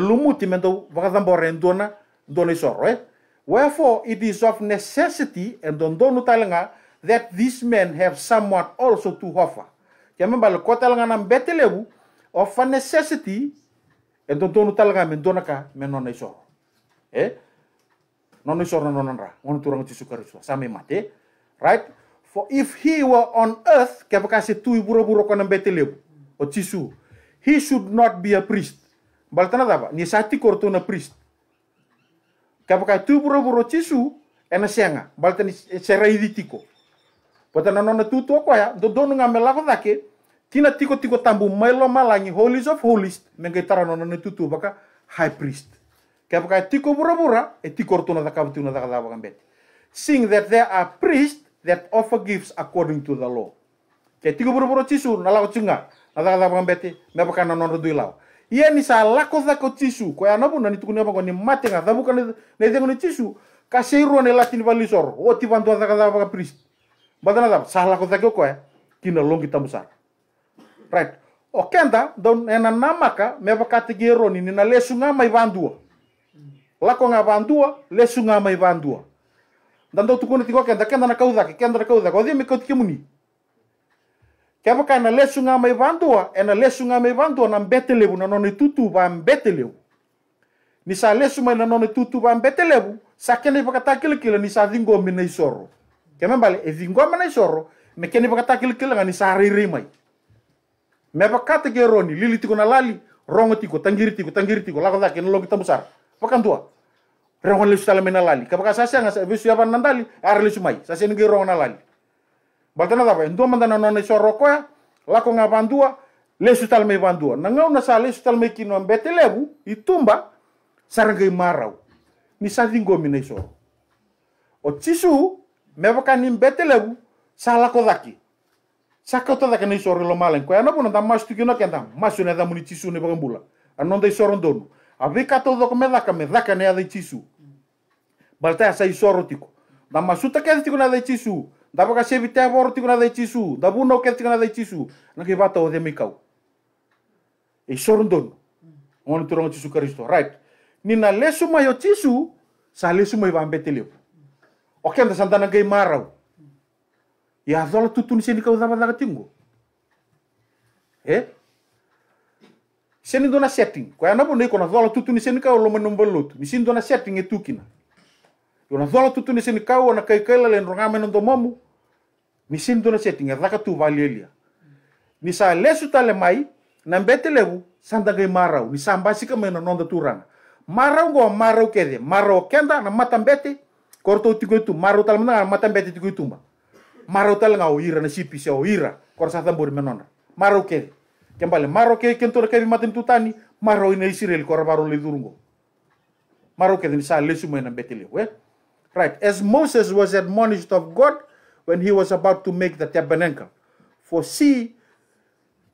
lumuti men tau wakatambore ndona ndona isoro eh? Wherefore it is of necessity and dondonu talanga that these men have somewhat also to offer. Kia memba le kota langa nam betelebu of a necessity and dondonu talanga men dona ka men nona isoro. Eh? Nona isoro nona nra. Ngono turang tisu kariswa. Same mate. Right? For if he were on earth, kia pakasi tui buro-buro konam betelebu. O tisu. He should not be a priest. baltana daba ni sati korto na priest kapaka tu buru buru cisu ena senga baltani serai ditiko na nona tutu ko ya do dono ngame lako dake kina tiko tiko tambu melo malangi holies of holies mengetara nona na tutu baka high priest ka tiko buru buru. e tiko korto na daka tu na daka daba kambet seeing that there are priests that offer gifts according to the law ke tiko buru cisu na lako cinga na daka daba kambet me baka nona do Είναι αλάκο δακοτσί σου. Κοιανόπου να νιτουν έπαγω νι μάτεγα. Δεν μου κάνει να είδε γονιτσί σου. Κασίρου αν ελάχτην βαλίζορ. Ό,τι πρίστ. Μα δεν αδάβα. Σα αλάκο δακοτσί σου. Κι είναι τα Ο Κέντα, ένα νάμακα, με έπα κάτι είναι να λέσουν άμα η βαντούα. βαντούα, η βαντούα. Kama kana lesu ngā mai wandua, e lesu ngā mai wandua na mbetelevu na none tutu wa mbetelevu. Ni sa lesu mai na none tutu wa mbetelevu, sa kene pakata kile kile ni sa dingo mina isoro. Kama bale, e dingo mina isoro, me kene pakata kile kile ngani sa riri mai. Me pakata ke roni, lili tiko na lali, rongo tiko, tangiri tiko, tangiri tiko, lako dhake, nologi tambusara. Pakantua. Rongo lesu tala lali. yapan nandali, ara lesu mai. Sasa ngei rongo na lali. batana dava endua madana nona iso rokoa lako nga vandua lesu talmei vandua na nga na sa lesu me kino betelevu i tumba sarangai marau ni sadingomi na iso o ni mbete lebu sa lako daki sa kauta daki na iso rilo malen koe anapuna da masu tuki no da masu na da muni tsisu ne bagambula anonda iso rondonu vi kato doko me daka me daka ne ada tisu balta sa iso rotiko da masu takedi tiko na da tisu daba ka sebi te bor tikuna dai chisu dabu no ket tikuna dai chisu na ke bata o de mikau e sorndon on turong chisu kristo right ni na lesu mai o chisu sa lesu mai van betelio mm. o ken da santana ke marau mm. ya zola tutun sini kau daba daga tingo eh seni dona setting ko ana bonai ko na zola tutun sini kau lo menumbelot ni sini dona setting e tukina Το να δώλα του είναι σενικάου, να καεί καέλα, λέει, ρογά με έναν τομό του είναι σέτη, τα λεμάει, να μπέτε σαν τα μπέτε, κόρτο να Right, as Moses was admonished of God when he was about to make the tabernacle. For see,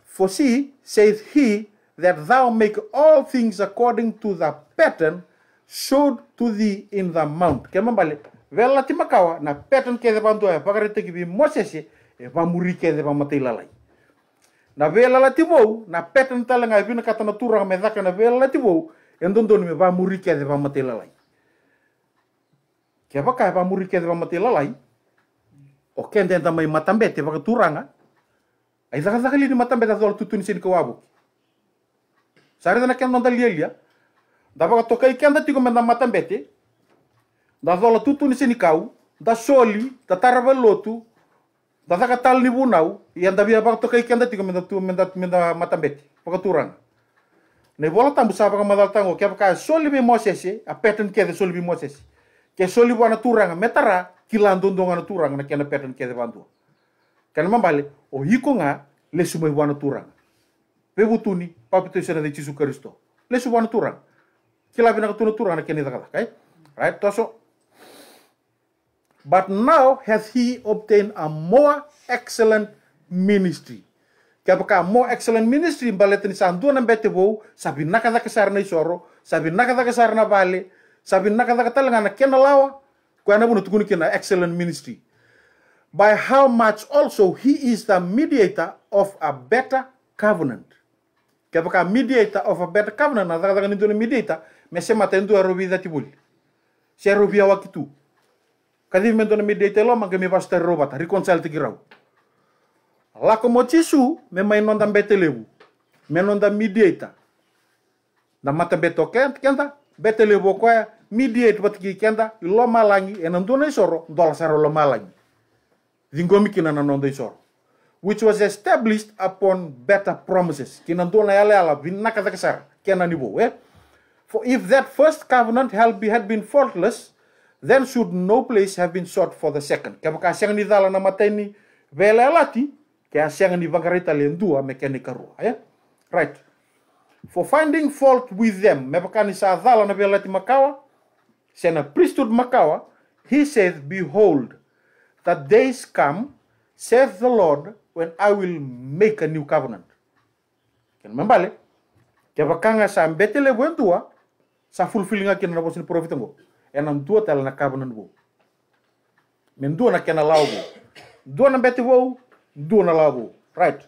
for see, saith he, that thou make all things according to the pattern showed to thee in the mount. Kemambale, vela timakawa na pattern ke de bantu ya pagarete ki bi Moses e vamuri ke de vamatelalai. Na vela lativou, na pattern talanga vina katana turanga me daka na vela lativou, endondoni me vamuri ke de vamatelalai. Kia pa kai pa muri kia te pamate lalai. O kia te enta mai matambe te paka turanga. Ai ah. saka saka lini matambe ta zola tutuni sini wabu. Sare tana kia nanda lielia. Da paka tokai kia anda tiko menda matambe te. Da zola tutuni sini kau. Da soli, da tarava lotu. Da saka tal ni bunau. I anda bia paka tokai kia anda tiko menda, tu, menda, menda matambe te. Paka turanga. Ne bola tambu sapa madal tango kia paka soli bi mosese. Eh. A pattern kia de soli bi mosese ke soli wana turanga metara kilan donga na turanga na kena perdon ke devandu kana mambale o hiko nga le mai wana turanga pe butuni papito sera de Jesus Kristo lesu sumai wana turanga kila bina tuna turanga kena dakala kai right toso but now hath he obtained a more excellent ministry Kaya more excellent ministry baletin sa anduan na mbete wou sabi nakadaka na isoro, sabi nakadaka sarna bale, Sabi nakatakatal ngana kena lawa, kuana bunu tukuni kena excellent ministry. By how much also he is the mediator of a better covenant. Kepaka mediator of a better covenant, natakataka nitu ni mediator, mesema tentu arobi dhati buli. Se arobi awa kitu. Kadiv mento ni mediator lo, manke mi robot. teri robata, reconcile tiki rau. Lako mochisu, mema inonda mbetelewu. Menonda mediator. Na mata kenta, betelewu kwa media itu batiki kenda malangi enam enan nai isoro dol saro malangi langi dingomi kinana non dai soro which was established upon better promises kina dona nai ala vinna kata kesar kena nibo eh for if that first covenant had been faultless then should no place have been sought for the second kama kasiang ni dala na mateni kaya kasiang ni vangarita lendua kene rua eh right for finding fault with them mepakani sa dala na velelati makawa a priesthood Makawa, he said, Behold, that days come, saith the Lord, when I will make a new covenant. Ken membale, ke bakanga sa ambetele buentua, sa fulfilling akin na bosin profitango. Enam dua tala na covenant bo. Men dua na kena lao bo. Dua na beti bo, dua na lao Right.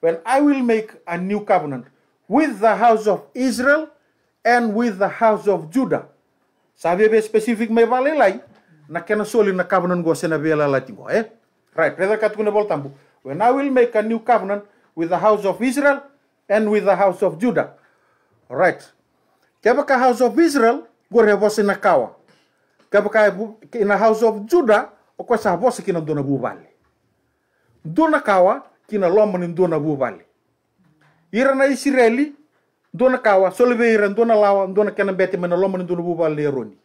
When I will make a new covenant with the house of Israel and with the house of Judah sabe specific mai vale lai na kena soli na covenant go sena bela latingo eh right brother katkune boltambu when i will make a new covenant with the house of israel and with the house of judah right keba ka house of israel go revo sena kawa keba ka in the house of judah o ko sa vosa kina dona bu vale dona kawa kina lomani dona bu vale ira na israeli dona kawa solveira dona lawa dona kena beti mena lomba dona buba roni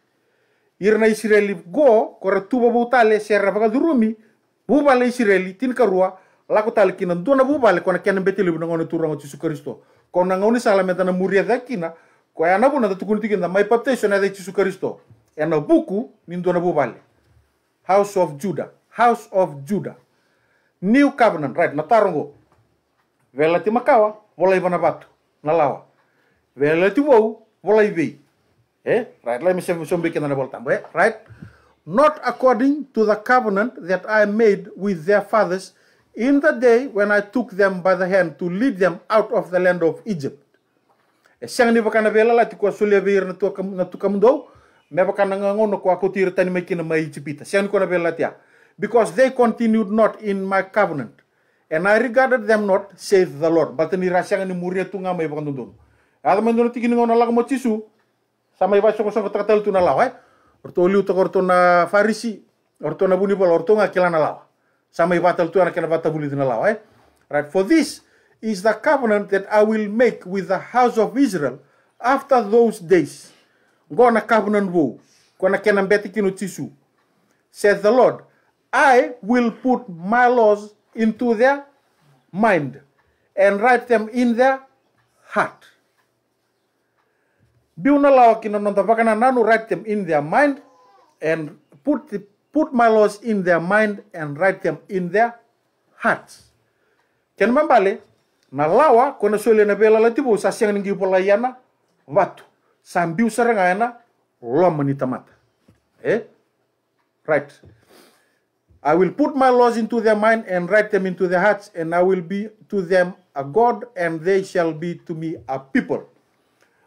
irna israeli go kora tuba buta le serra baga durumi buba le israeli tin karua lako tal kina dona buba le kona kena beti le buna turanga tisu kristo kona ngoni sala meta na muria da kina ko e ana buna da tukuni tikinda mai baptism na e da tisu kristo ena buku min dona buba le house of judah house of judah new covenant right na tarongo velati makawa volai ibana batu na lawa velati wow walay be eh right let me say some be kenana boltam right not according to the covenant that I made with their fathers in the day when I took them by the hand to lead them out of the land of Egypt. Eh, siang ni bakana bela la tiko sulia beir na tuka na tuka mundo me bakana ngangono ko aku tir tani me kina mai chipita. Siang ko na bela tia because they continued not in my covenant and I regarded them not saith the Lord. But ni rasyang ni muria tunga mai bakandundun. Ada menurut tinggi ngon Allah mau cisu. Sama iba soko soko terkatel tu nalawa. Eh. Orto liu to orto na farisi. Orto na buni pol orto ngakila nalawa. Sama iba tel tu anak kena bata buli nalawa. Eh. Right. For this is the covenant that I will make with the house of Israel after those days. Go na covenant wo. Go na kena beti kinu cisu. Says the Lord, I will put my laws into their mind and write them in their heart. Biunalawa kinonantapakana nanu write them in their mind and put, the, put my laws in their mind and write them in their hearts. Ken mambale, na lawa kona suele na bela la tibu sa siang ningi pola yana watu. Sambiu sarang ayana lom Eh? Right. I will put my laws into their mind and write them into their hearts, and I will be to them a God, and they shall be to me a people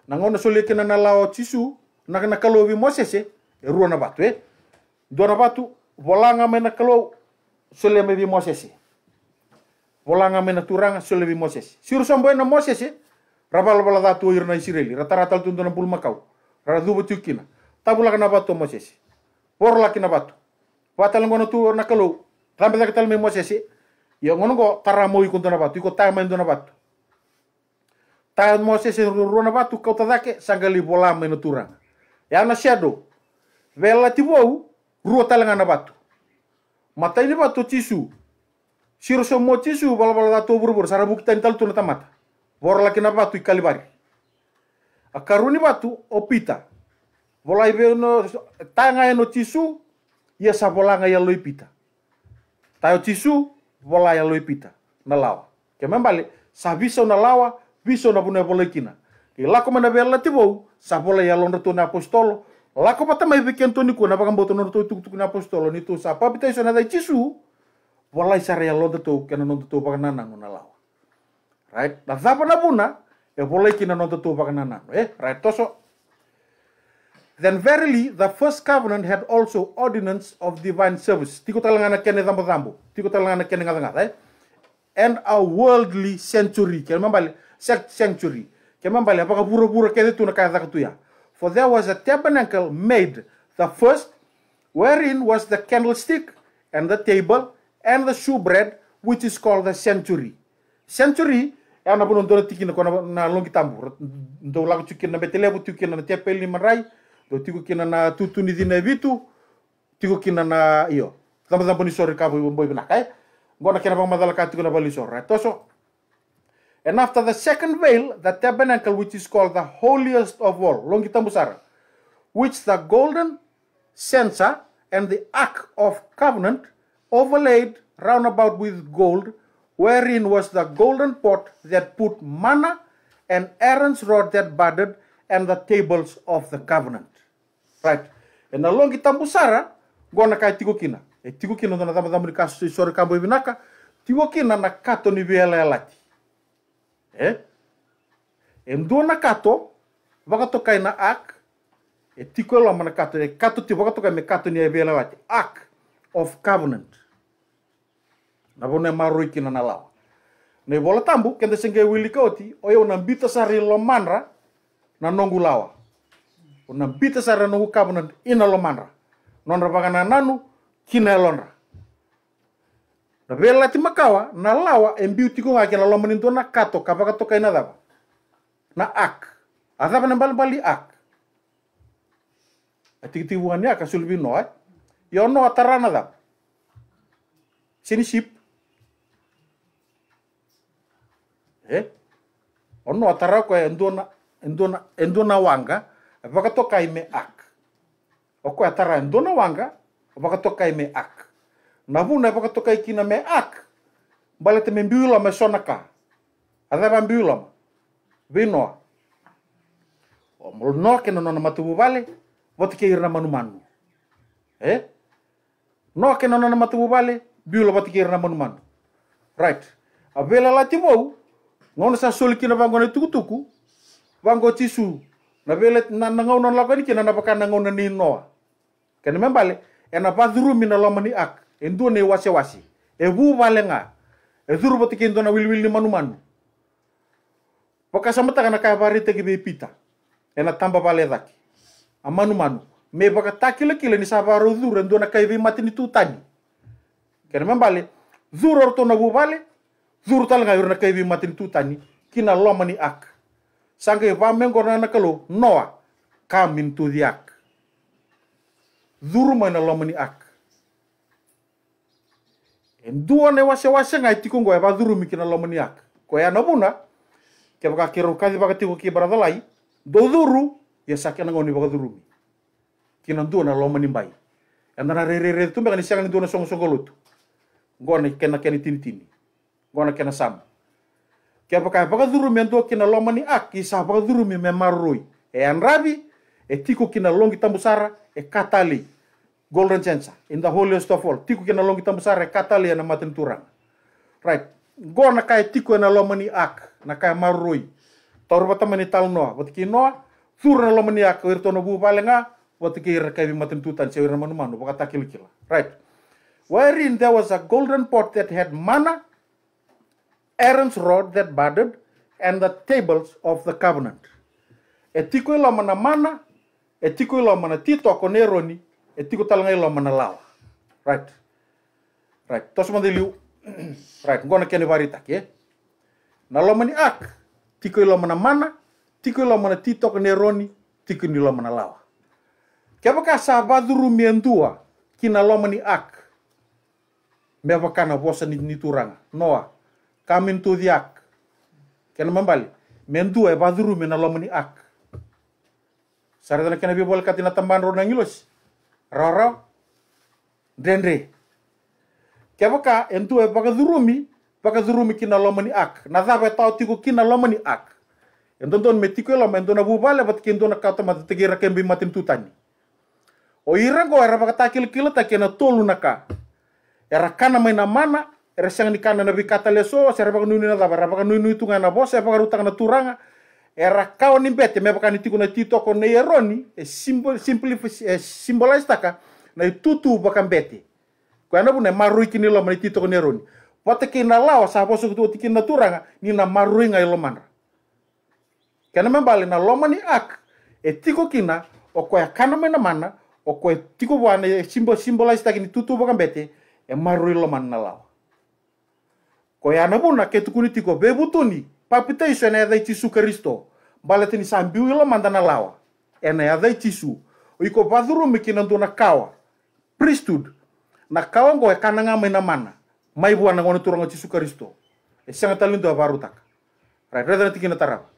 nangona kena na lao tisu nakana kalo vi mosese e rua na batu e dua na batu volanga mena kalo sole me vi mosese volanga mena turanga sole vi mosese siru sombo e na mosese rabal bala datu ir na isireli rata-rata tundu na bul makau rara dubu tukina tabula batu mosese borla kina batu patal ngono tu na kalo rambe dakital me mosese yo ngono go taramo ikun na batu iko tama indona batu ta mose se batu batu kau tadake sanga bola menuturang. ina ya, turanga. E ana siado, vela ti wau, ruo talanga na batu. Mata ini batu tisu, siro so mo tisu bala bala tatu buru sara bukta intal tuna tamata. Bora laki na batu i kalibari. A batu batu opita. Bola i no tanga eno tisu, ia sa bolanga ia loipita. Tayo tisu, bola ia loipita. Na lawa. Kemembali, sabisa na lawa, viso na puna pole kina. Ke lako mana bela sa pole ya londo tuna apostolo, lako pata mai bikin tu niku na pakam boto tu tuk tuk apostolo ni tu sa papi tei sona dai cisu, wala isara ya londo tu kena non tu pakan nana nguna lawa. Right, na zapa na puna, ya e pole kina non tu pakan nana, eh, right toso. Then verily the first covenant had also ordinance of divine service. Tiko talangana kene zambo zambo. Tiko talangana kene ngazanga, right? Eh? And a worldly century. Kaya mabali, century. Kemambale apakapurapura kede tuna kaya ya? For there was a tabernacle made, the first, wherein was the candlestick and the table and the shewbread, which is called the century. Century ya na bono ndora tiki na kona na longi tambu ndo lago tuki na betelebu tuki na tia peli marai do tiko kina na tutu ni dina vitu tiko kina na iyo Tambah-tambah ni sori kavu ibu ibo nakai eh? ngona kina bang madala kati kona bali sori toso And after the second veil, the tabernacle, which is called the holiest of all, Longitambusara, which the golden censer and the ark of covenant overlaid round about with gold, wherein was the golden pot that put manna and Aaron's rod that budded and the tables of the covenant. Right. And along itambusara, gona kai tiko kina. E tiko kina dona tama tamuri kasu isore kambo ibinaka, tiko na kato ni viela e e dua na kato vakatokai na ak e tiko e na kato e kato ti vakatokai me kato ni e vela ac ak of covenant na vona e marui kina na lawa na e vola tambu kenda senge wilika oti o e ona bita sari lomanra na nongu lawa ona bita sari nongu covenant ina lomanra nonra vakana nanu kina e relati makawa na lawa embiuti ko ngake na lomanin to na kato kapa kato ina na daba na ak adaba na bal bali ak atikiti wani aka ya, sulbi noa eh? yo noa atarana daba sini sip eh ono atara ko endona endona endona wanga baka to kaime me ak o ko atara endona wanga vakato to ak na vuna e pakatoka i kina me ak bale te me biula me sonaka a te van biula ma vinoa o molo no ke nona matumu vale ke irna manu manu eh Noa ke nona matumu vale biula vati ke irna manu manu right a vela lati vou ngono sa soli kina vangone tukutuku vango tisu na vela na ngau non lakoni kina na pakana ngau na ni noa kene membale ena pa dhurumi na lomani ak endu ne wase wasi ebu malenga zuru botiki endu na wil ni manu manu poka samata kana ka bari be pita ena tamba bale daki amanu manu me baka takile kile ni sabaru duru endu na kaya mati matini tutani kena membale zuru orto na bubale zuru talenga yurna kaya mati matini tutani kina lomani ak sangke va menggorna na kalo noa kamin ma duru mana lomani ak enduone wase ngai tikungo kina lomoni yak ya nobuna ke baka baka ah, e e ki do dhuru ya sakena ngoni baka vakathurumi kina duona lomoni mbai tumbe endana rerere tumbekani songo duona songosongolotu ngona kena keni tinitini ngona kena sam ke baka baka kevaka vakathurumi enduo kina lomoni ak isa vakathurumi memaroroi e etiko kina longi tambusara e katali golden chance in the holiest of all tiku kena long kita besar katalia na matin turang right go na kai tiku na lomani ak na kai marui tor bata mani tal noa wati ki no thur na lomani ak wir tono bu palenga ah, wati ki ir kai matin tutan cewir na manu manu wakata kil kila right wherein there was a golden pot that had mana, Aaron's rod that budded and the tables of the covenant Etiku ilo lomana mana etiku ilo lomana ti ako neroni यतिको lomana लम्बन right, right. Tos mandi right, right. गन केने varita, ताके na mani ak tiko lomana mana tiko lomana titok neroni tiko ni lomana lawa keba ka sabaduru mientua kina lomani ak meba kana bosa ni nituranga noa kamin tu diak kena membali Miendua e baduru mena lomani ak saradana kena bol katina tamban ronangilos roro drendre kevaka entue pakazurumi zurumi kina lomani ak nazava tau tiku kina lomani ak entonton metiko e lama entona bubale bat kentona kata mati tegira kembi tutani o ira go era pakata takil kil ta kena tolu naka era kana maina mana era sang ni kana na bikata leso era pakanuni na dava era nuni tunga na era pakaruta kana turanga erakao nimbete mepakani tiko na ti toko na eroni e simbol e symbolize taka na tutu bete ko ana bune marui kini lo mani ti toko na eroni pote ki na lao sa poso kutu tiki na turanga ni na marui ngai lo manra kana membali na lo mani ak e tiko kina o ko koe kana mena mana o koe tiko wana e simbol simbola taka kini tutu baka bete e marui lo mana lawa koe ana buna ketukuni tiko bebutuni papita isa na yadai tisu karisto balete ni sambiu ila mandana lawa Ene adai tisu o iko vadhuru mikina na kawa priesthood na kawa ngoe kananga maina mana mai bua na ngone turanga tisu karisto e sanga talindo avarutaka right rather tikina taraba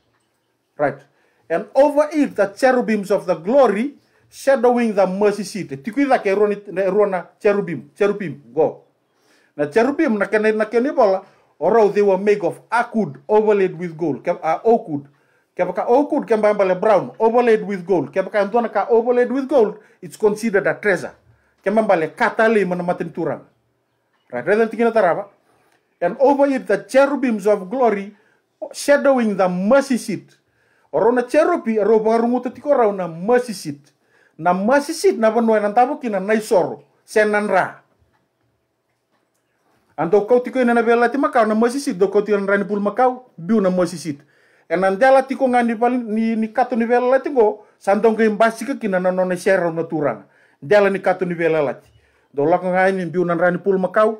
right and over it the cherubims of the glory shadowing the mercy seat e tikui da ke rona cherubim cherubim go na cherubim na kene na kene bola or how they were made of akud overlaid with gold ke uh, okud ke ka okud brown overlaid with gold ke ka antona ka overlaid with gold it's considered a treasure ke mbambale katale mana matin right rather than taraba and over it the cherubims of glory shadowing the mercy seat or on a cherubi ro barungu tikora na mercy seat na mercy seat na banwa na tabukina na isoro senan Anto kau tiko ina nabe lati makau na mosisit do kau tiran rani pul makau biu na mosisit. Enan jala tiko ngani pal ni ni katu ni bela lati go santong kai imbasi ke kina na nona share na turang. Jala ni katu ni bela lati. Do lako ngai ni biu na rani pul makau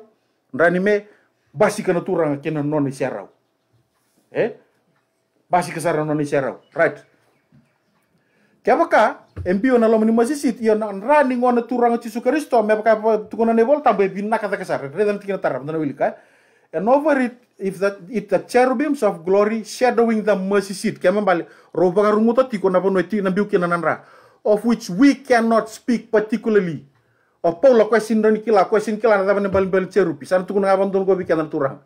rani me basi kana turang kina nona share Eh? Basi serau nona share Right. Kya baka? Empio na lomani mani masisi iya na running ona turang ci sukaristo me ka tukona ne volta be binna kata kasar redan tikina taram dana wilika and over it if that it the cherubims of glory shadowing the mercy seat kema bali roba karunguta tikona bono ti na biuki na nanra of which we cannot speak particularly o paulo question don kila question kila na bali bali cherubi san tukuna abandon go bikan turang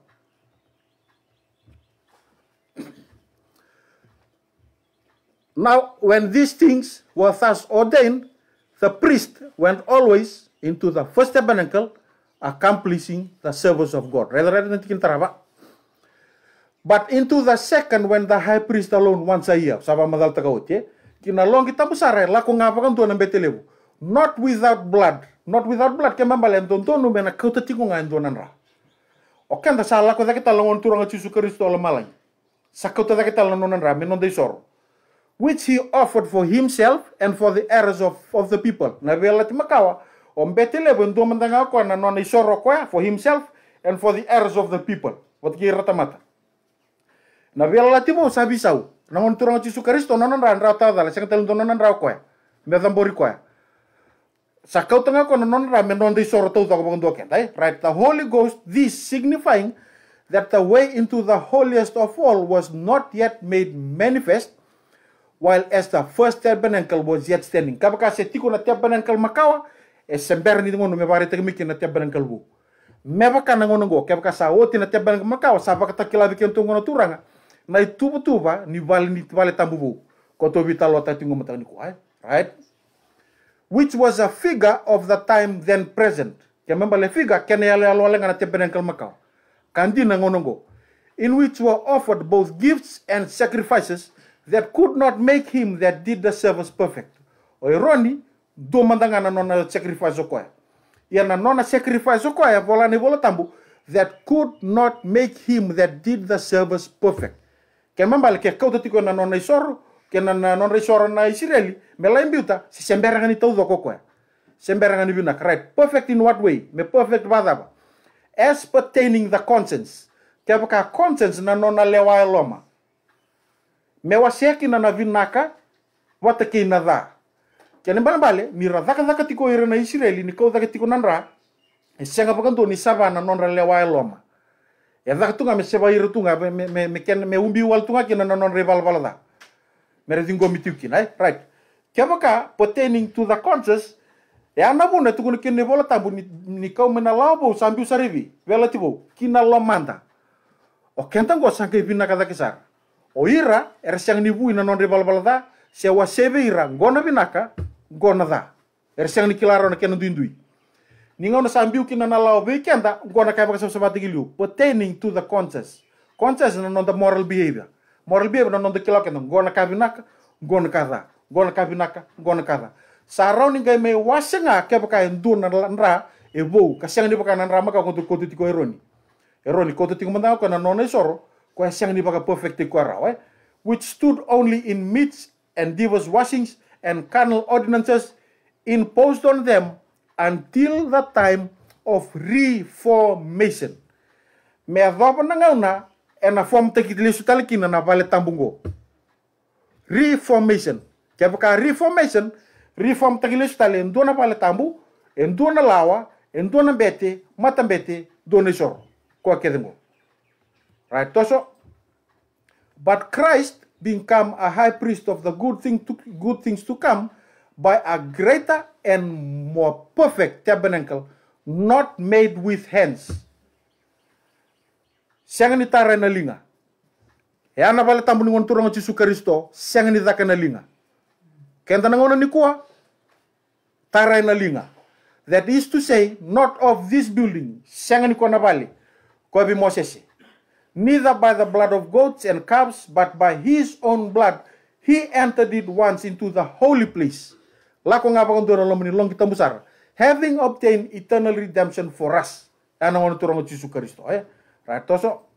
Now, when these things were thus ordained, the priest went always into the first tabernacle, accomplishing the service of God. But into the second, when the high priest alone once a year, sama madal tagaut ya, kinalong kita besar ya, laku kan tuan ambil telebu. Not without blood, not without blood, kemambalian tuan-tuan, numena kau tetingungan tuanan rah. Oke, anda salah kau kita longon turang Yesus Kristus oleh malay, Sakau kita longonan ra, menon sor. which he offered for himself and for the errors of, of the people. Na vela timakawa. Ombetele mandanga kwa na non isoro kwa for himself and for the errors of the people. Wat ki mata. Na vela timo sabisau. Na na nona Kristo nonon ran ratada la sengatel dononan rao kwa. Medambori kwa. Sakau tanga kwa nona nra me de isoro tau tau bangundu aken. Eh? Right. The Holy Ghost, this signifying that the way into the holiest of all was not yet made manifest while as the first tabernacle was yet standing. Kabaka se tiko na tabernacle makawa, e sember ni ngono me bare tegmiki na tabernacle bu. Mebaka na ngono go, kapaka sa oti na tabernacle makawa, sa baka takila bi kento ngono turanga. Na itubu tuba ni vale ni vale tambubu. Koto vitalo ta tingo matani ko, right? Which was a figure of the time then present. Remember le figure kene yale alwale ngana tabernacle makawa. Kandi na ngono go. In which were offered both gifts and sacrifices that could not make him that did the service perfect oironi domandangana nona sacrifice okoya yana nona sacrifice okoya volani volotambu that could not make him that did the service perfect ke mambal ke kautotiko na nona isoro ke na nona isoro na isireli mela imbiuta si semberangani taudoko koya semberangani biunak right perfect in what way me perfect vadava as pertaining the conscience kepaka conscience na nona lewa e loma me wasia kina na vinaka wata kina mira. ke ne bale ni radaka daka tiko ira na israeli ni kau daka tiko nanra e senga pakanto ni sava na lewa eloma e, e daka tunga me seva ira me me me ken me umbi wal kina na nonra val valada mere dingo mitiu right kia vaka pertaining to the conscious e ana buna tukun kene bola tabu ni, mena kau menalau bo sambiu sarivi vela kina lomanda o kentang go sangke kada oira ira er siang ni buina non rival balada se wa sebe ira gona binaka gona da er siang ni kilaro na kenu dindui ninga no sambiu kina na lao be kenda gona kai baka sabati gilu pertaining to the conscience conscience na non the moral behavior moral behavior na non the kilaro kenda gona kai binaka gona kada gona kai binaka gona kada surrounding kai me wasenga kai baka endu na nra evo kasiang ni bakai na nra maka kontu kontu tiko eroni eroni kontu tiko mandau kana non e kwa ni baka perfect kwa which stood only in myths and divers washings and carnal ordinances imposed on them until the time of reformation. Me adhopa na ngauna e na form te kitilisu talikina na vale tambungo. Reformation. Kia paka reformation, reform te kitilisu tali na vale tambu, na lawa, na bete, matambete, donesoro. Kwa kedemo. Right, Tosho? But Christ became a high priest of the good, thing to, good things to come by a greater and more perfect tabernacle, not made with hands. Siang ni tara na linga. E ana bala tambuni ngon turong ci sukaristo, siang ni daka na linga. Kenta na ngona ni kuwa, tara na linga. That is to say, not of this building, siang ni kona bali, ko bi mosese neither by the blood of goats and calves, but by his own blood, he entered it once into the holy place. Having obtained eternal redemption for us. Anong ano turang Jesus Kristo. Eh? Right, so,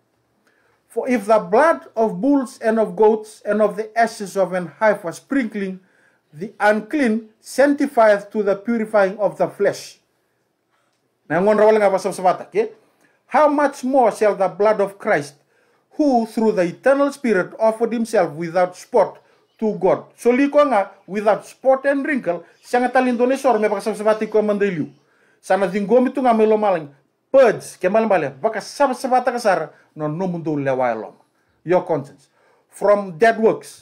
For if the blood of bulls and of goats and of the ashes of an heifer sprinkling, the unclean sanctifieth to the purifying of the flesh. Nah, pasam how much more shall the blood of Christ, who through the eternal Spirit offered himself without spot to God. So liko nga, without spot and wrinkle, siya nga Indonesia, sor me baka sabsabati ko mandaliu. Sana dingomi tu nga melo maling, purge, ke malam bale, baka sabsabata kasar, no no mundu lewai lom. Your conscience. From dead works.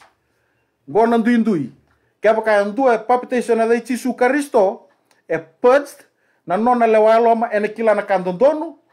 Go nandu indui. kaya baka andu dua, e papitation na daichi Kristo, e purged, na nona lewai loma, ene kila na kandondonu,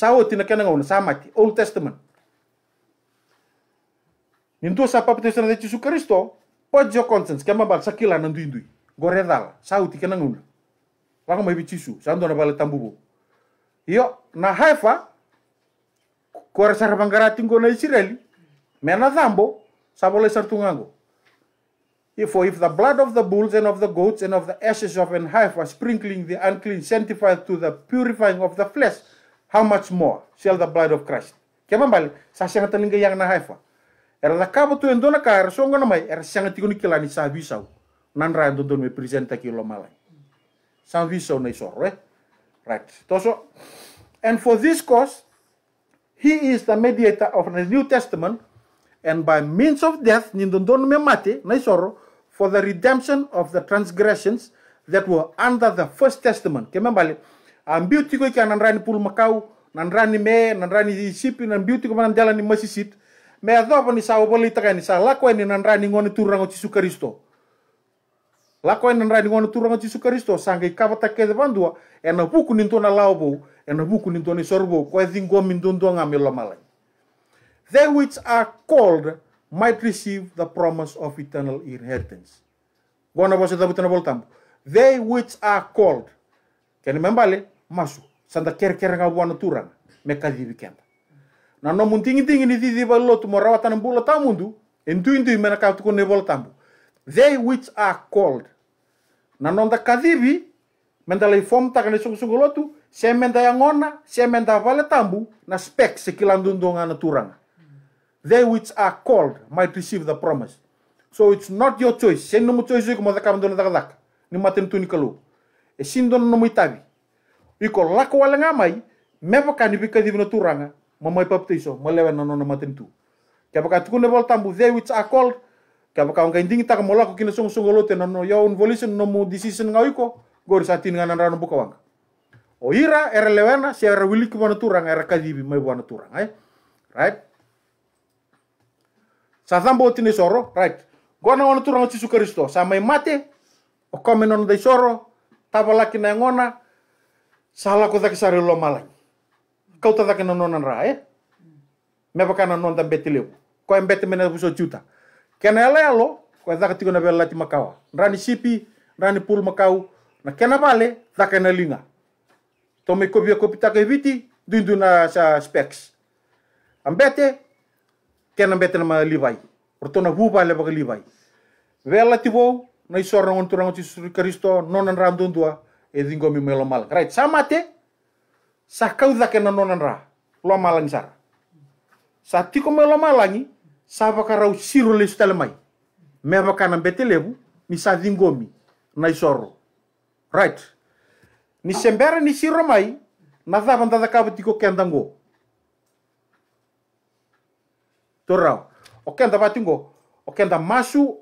ಸಾವತ್ತಿನ ಕೆನಗವನು ಸಾಮಾತಿ Old Testament. Nintu sa papatisan de Jesus Cristo, pode conscience consens kema bal sakila nandu indui. Goredal, sauti kenanguna. Lako mai bichisu, sando na bale tambubu. yo na Haifa kore sar bangarati na Israeli, mena zambo sa bole sabole sartungango. For if the blood of the bulls and of the goats and of the ashes of an heifer sprinkling the unclean sanctified to the purifying of the flesh, how much more shall the blood of Christ? Kema bali sa siyang talinga yang na haifa. Era na kabo tu endona ka era songa na mai era shanga tikuni kila ni sa visau. Nan ra endon me presenta ki lo malai. Sa visau na iso, right? Eh? Right. Toso and for this cause he is the mediator of the New Testament and by means of death nindon me mate na isoro for the redemption of the transgressions that were under the first testament. Kema bali Ambil tiko ika nandrani pul makau nandrani me nandrani sipi, nambiu tiko manan jalan ni masisit me apa ni sawa poli taka ni sa lako ini nandrani ngoni turango cisu karisto lako ni nandrani ngoni oci sukaristo. karisto sangga kapa take de bandua ena buku na lao bou ena buku nintona sorbo ko malai they which are called might receive the promise of eternal inheritance. Bona bosa da butana voltambo. They which are called. Can membale, masu santa kerkerenga wana turanga me kadivi kemba na no muntingi tingi ni didi ballo tu morawa tan bula tamundu entu entu e mena ka tu ne bola tambu they which are called na nonda kadivi menda lei fom ta kane sungu sungu lotu se menda yangona se menda vale tambu na spek sekilandundonga na turanga they which are called might receive the promise so it's not your choice sen no mu choice ko mo zakam don da ni maten tu ni kalu e sin no mu itabi iko lako wala ngamai mepo kani bi kadi bina turanga mamai baptiso malewen na nona tentu kapa ka tukune bol tambu they which are called kapa ka ngai ding taka molako kina sung sung lote na no yaun volition no decision ngau iko gor satin ngana rano buka wanga o ira era lewena si era kuma na turanga era kadi bi mai bana turanga eh right sa zambo tini soro right gona wana turanga tisu kristo sa mai mate o komenono dai soro tabalaki na ngona Salako daki sare lo malai. Kau tak daki nonon ra eh? Me pa kana non tambe Kau Ko embete mena buso juta. Kena ele alo, ko daki tigo na makawa. Rani sipi, rani pul makau. Na kena bale, daki na linga. To me kopi kopi tak eviti, dundu na sa specs. Ambete, kena ambete nama libai. livai. Rotona huba le baka livai. Vela ti na isora ngon turango ti Kristo, nonan randundua. dua e dingo mi melo mal right samate sa kauda ke nonon ra lo malan sar sa tiko melo malani sa rau siro le mai me vakana betelevu mi sa dingo mi na isoro right ni sembera ni siro mai na dava nda dakavu kenda ngo torao o kenda vatingo o kenda masu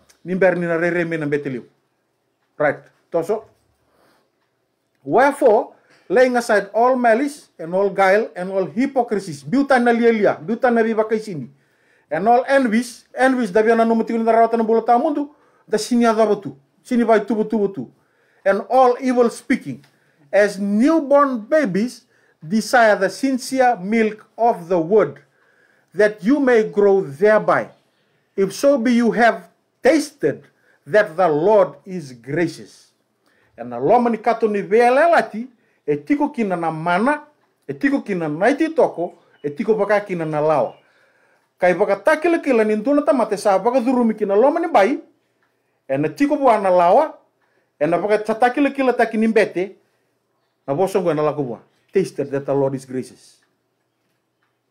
nimbernina reremina mbeteliu right toso wherefore laying aside all malice and all guile and all hypocrisies na lielia biutana vivakaisini and all envies envies daviana numutikuni darawatana bula tamundu da siniadavatu sini vai tubu tubu tu and all evil speaking as newborn babies desire the sincere milk of the word that you may grow thereby if so be you have «Tasted that the Lord is gracious» Εν τίκω κίνανα μάνα, εν τίκω κίνανα αιτή τοκο, εν τίκω πακά κίνανα λάωα. Καί βάγκα τα κύλια κύλα τα μάται σάββα, καθορίμι κίνα λάωα μανι μπάι, εν τίκω αναλαω λάωα, εν τίκω τα τα κίνα να βοηθώ εγώ ειναι λάκκω «Tasted that the Lord is gracious»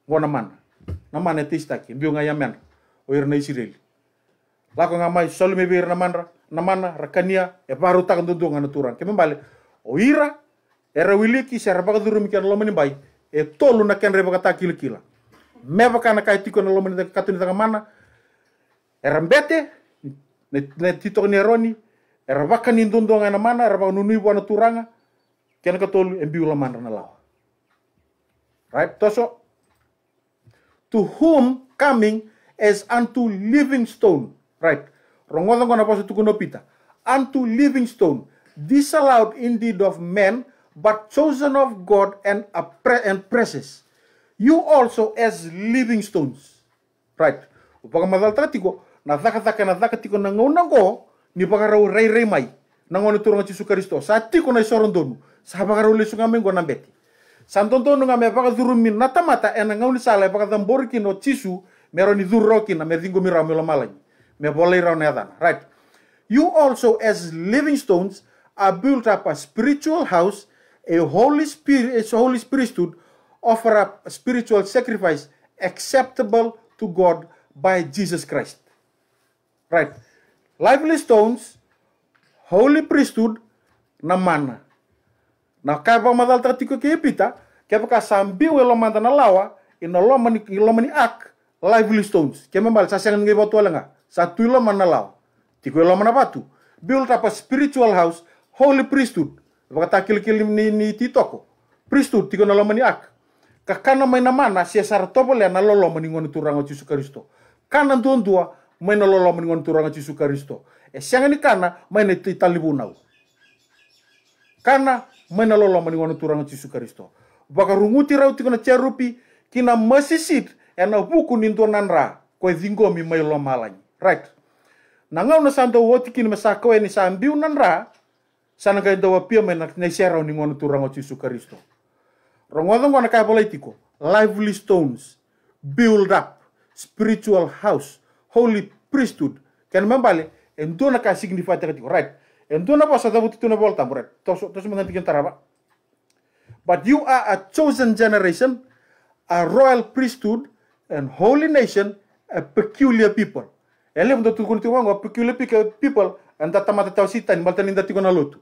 Βοώ να μάνα, να μάνα εν τίς τα κύλια, εγώ εγώ εγώ lako nga mai solo me bir namanra namana rakania e baru tak ndundu ngana turan ke membali o ira era wiliki sera baka duru mikan lo mani bai e tolu na ken reba kila kila me baka na kai tiko na lo mani mana era mbete ne titok ni eroni era baka ni ndundu ngana mana era baka nunui buana naturanga ken katolu embiu lo manra na lawa right toso to whom coming as unto living stone right, tukuno Rongwazangonapasutukunopita, unto living stone, disallowed indeed of men, but chosen of God and, and precious. You also as living stones. Right. O pagamalaltratiko, na zaka zaka na zakatiko na ngau na ngo, ni pagaraw rey rey mai, na ngau ni turunga Jesu Kristo, sa tiko na isoron donu, sa pagaraw lesu ngame ngo na beti. Santon nga ngame pagaduru min natamata, e na ngau ni sala, pagadambori kino Jesu, meroni duro kina, merdingo mira melo malani. με πολύ έδανα. Right. You also as living stones are built up a spiritual house, a holy spirit, a holy priesthood, offer up a spiritual sacrifice acceptable to God by Jesus Christ. Right. Lively stones, holy priesthood, na mana. Na kaiba madal tratiko ke epita, kaiba ka sambiu lo na lawa, inolomani ilomani ak lively stones. Kemembal sasiangan ngai botualenga. Satu Satuila manalau. Tikuila manapatu. Build up a spiritual house, holy priesthood. kil kil ni, ni titoko. Priesthood tiko mani ak. Kakana maina mana sia le lo mani lolo turang o jesus Kristo. Kana ntuantua maina lolo turang o jesus Kristo. E siang ini kana maina titalibunau. Kana maina lolo meningoni turango Yesus Kristo. Baka runguti rau tiko e na cerupi kina masisit ena buku nintuanan ra. Koi mai lo malanyi. Right. Nangau na sando woti kini masako e ni sa ambiu nan ra sana kai ndowa pia mena na sera ni ngono turango Yesu Kristo. Rongodo ngona ka politiko. Lively stones build up spiritual house, holy priesthood. Kan membali endo na signify significa tiko. Right. Endo na da dawu tuna volta right. Tos tos menanti taraba. But you are a chosen generation, a royal priesthood, and holy nation, a peculiar people ele apa? tukun tiwango peculiar people anda tamata tau sitan malta ninda na lotu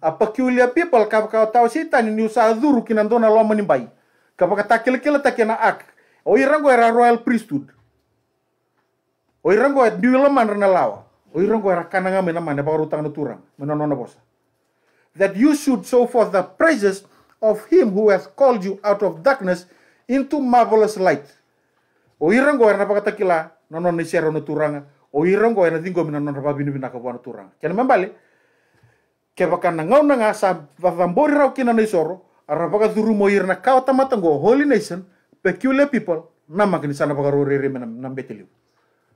a peculiar people ka ka tau sitan ni usa duru kinandona loma ni bai ka ka takil ta kena ak o irango era royal priesthood o irango era diulaman rena lawa o irango era kananga mena mane pa rutang na turang menonona bosa that you should show forth the praises of him who has called you out of darkness into marvelous light o irango era na pa kila nono ni sero no turanga o irongo ena tingo mina nono bina kapuana turanga kene membali ke bakana ngau na nga sa vavambori rau kina na isoro arapaka duru mo irna holy nation peculiar people na makini sana pagaro rere mena na beteliu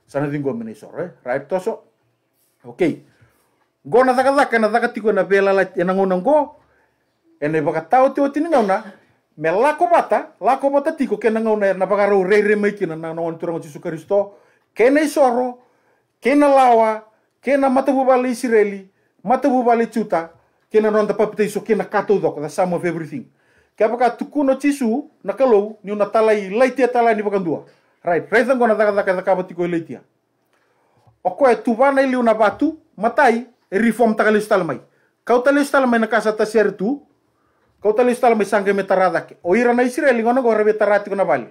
sana tingo mina soro eh right toso okay gona daka daka na daka tiko na bela la ena ngona ngo ene bakatau ngau na me lako lakomata tiko kena ngau na re reire maikina na na ontura ngau Yesus Kristo kena isoro kena lawa kena matavu bale Israeli matavu bale chuta kena non tapa pita iso kena kato dok the sum of everything ke apaka tukuno Yesus na kalou ni una talai laitia talai ni pakandua right reza ngona daka daka daka batiko laitia okoe tuvana ili una batu matai e reform takalistal mai kau talis mai na kasa tasiar tu Kota listo ala misanga metarada ke. Oira na Israeli gora gore betarati kuna bali.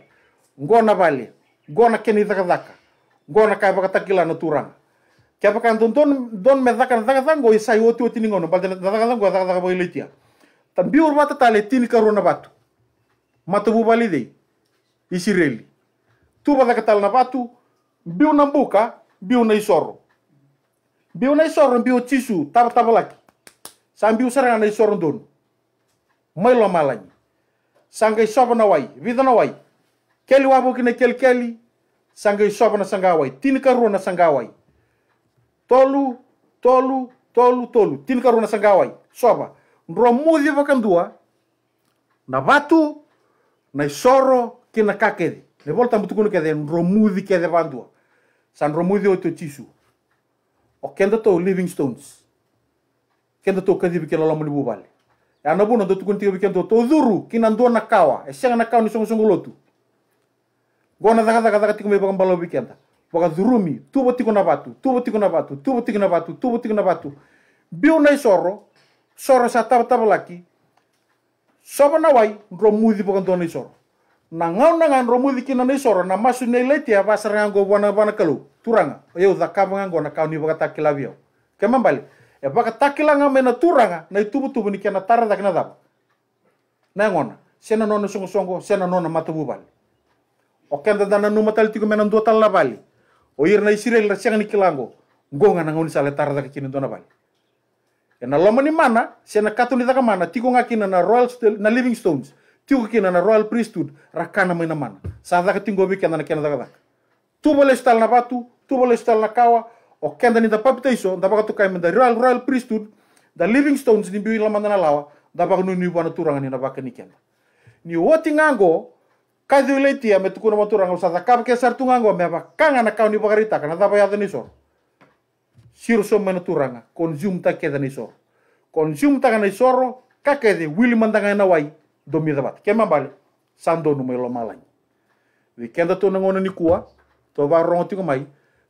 gona bali. gona keni daka daka. Ngona kai baka takila no turanga. Kia baka don don me daka daka daka ngo isai oti oti ngono bal daka daka ngo daka daka bali litia. Tambi urmata tale batu. Matu bu bali dei. Israeli. Tu daka tal na batu. Biu na mbuka, biu na isoro. Biu na isoro biu tisu tapa tapa laki. Sambiu sarang na isoro dono. mailo malai sangai sovana wai vidana wai keli bu kine kel keli sangai sovana sanga wai tin karuna sanga wai tolu tolu tolu tolu tin karuna sanga wai sova romudi vakandua na vatu na isoro kina kakedi le volta mutukunu kede romudi kede vandua san romudi oito tisu o kenda to living stones kenda to kadibi kila lomo ni bubale Ano bu nando tukun tiga bikin toto zuru kinan dua nakawa. Esiang nakawa ni sungguh-sungguh lotu. Gona zaka zaka zaka tikum bebakan balo bikin ta. Baka zurumi tubo tikun abatu, tubo tikun abatu, tubo tikun abatu, tubo tikun abatu. Biu na isoro soro sa taba taba laki. Soba na wai romudi bukan tuan isoro. Na ngau na ngan romudi kinan na isoro na masu nai leti ya pasar ngan go buana buana kalu. Turanga, yau zaka bangan go nakau ni baka takilabio. Kemambali e baka takilanga mena turanga na itubu tubu nikia na tara dakina dapa na ngona sena nona songo songo sena nona matububali. bali o kenda dana numa tali tiku mena ndua tala bali o ir na isirel la siang nikilango ngonga na ngoni sale tara dakini dona bali e na loma ni mana sena katuli daka mana tiku ngakina na royal na living stones tiku kina na royal priesthood rakana mena mana sa daka tingo bi kenda na kenda daka daka tubo le stal na batu tubo le stal na kawa o kenda ni da papitaiso da baka tukai men da royal royal priesthood da livingstones ni biwi lama lawa da baka nu ni wana turanga ni na baka ni kenda ni woti ngango kadi uletia me tukuna maturanga usa da kap sartu ngango me ba kanga na kauni bakarita kana da baya dani so siro so mena turanga consume ta keda ni so consume ta kana soro ka kede wili mandanga na wai domi da bat kema bale sando no me lo malai weekend to nangona ni kua to ba rongo tiko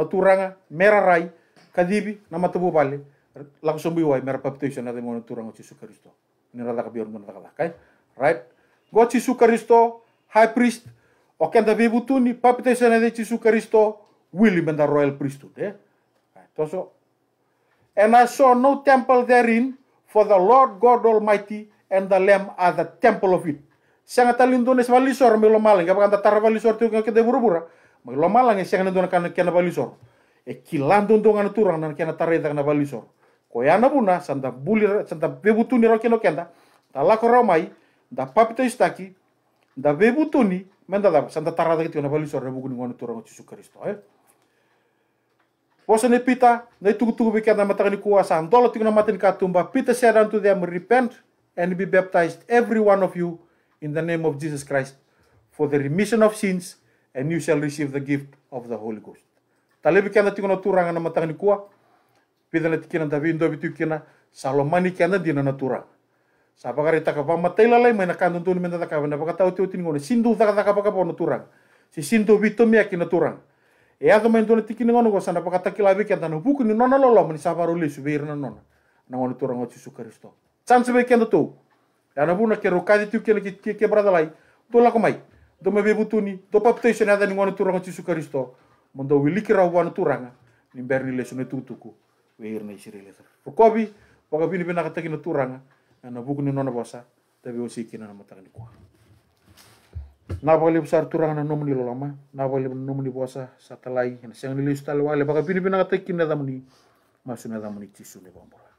na turanga mera rai kadibi na matubu pale langsung wai mera baptisan na temo turanga Yesus Kristo ni rada ka biar rada right go Yesus Kristo high priest o kan da bebutu ni baptisan na Yesus Kristo willi benda royal priesthood eh toso and I saw no temple therein for the Lord God Almighty and the Lamb are the temple of it. Sanga talindone valisor melo maling, kapag tarvalisor tu valisor tiyo kaya Μαγλό μάλλον εσύ έγινε το και να βάλει Εκυλάν τον τον Ανατούρα να κάνει τα ρέιδα να βάλει σόρ. Κοιάνα βουνά, σαν τα μπουλί, σαν τα βέβου νερό και νοκέντα, τα λάκο ρομάι, τα πάπη το ιστάκι, τα βέβου του νι, με τα δάπη, σαν τα τα ράδα και να βάλει σόρ, ρεβού γνιμόνο του Ρωμάτι Σου Κριστό. Πώ είναι πίτα, δεν του του βγει και ένα μεταγνικό ασάντολο, τι γνωμάτι είναι πίτε σε έναν του διαμ, repent and be baptized every one of you in the name of Jesus Christ for the remission of sins and you shall receive the gift of the Holy Ghost. Τα λέει και αν τίγωνα του να ματαγνικούα, τι κίνα τα το βιτιού κίνα, σαλωμάνι και αν δεν τίνανα Σα τα καβά μα λέει με μεν τα καπένα, από κατά ότι ότι Συν του τα του συν του μία κίνα του ε, τον τι κίνα να τα Να γόνο να do mebe butuni do paptation ada ni wana turanga tisu Kristo mondo wilikira wana turanga ni berni lesone tutuku weir na isiri lesa kobi waka bini bina kataki na turanga na buku ni nona bosa tabi osi kina na mataka ni kwa na bali besar turanga na nomni lolama na bali nomni bosa satalai na siang ni listal wale baka bini bina kataki na damni masuna damni tisu ni bombora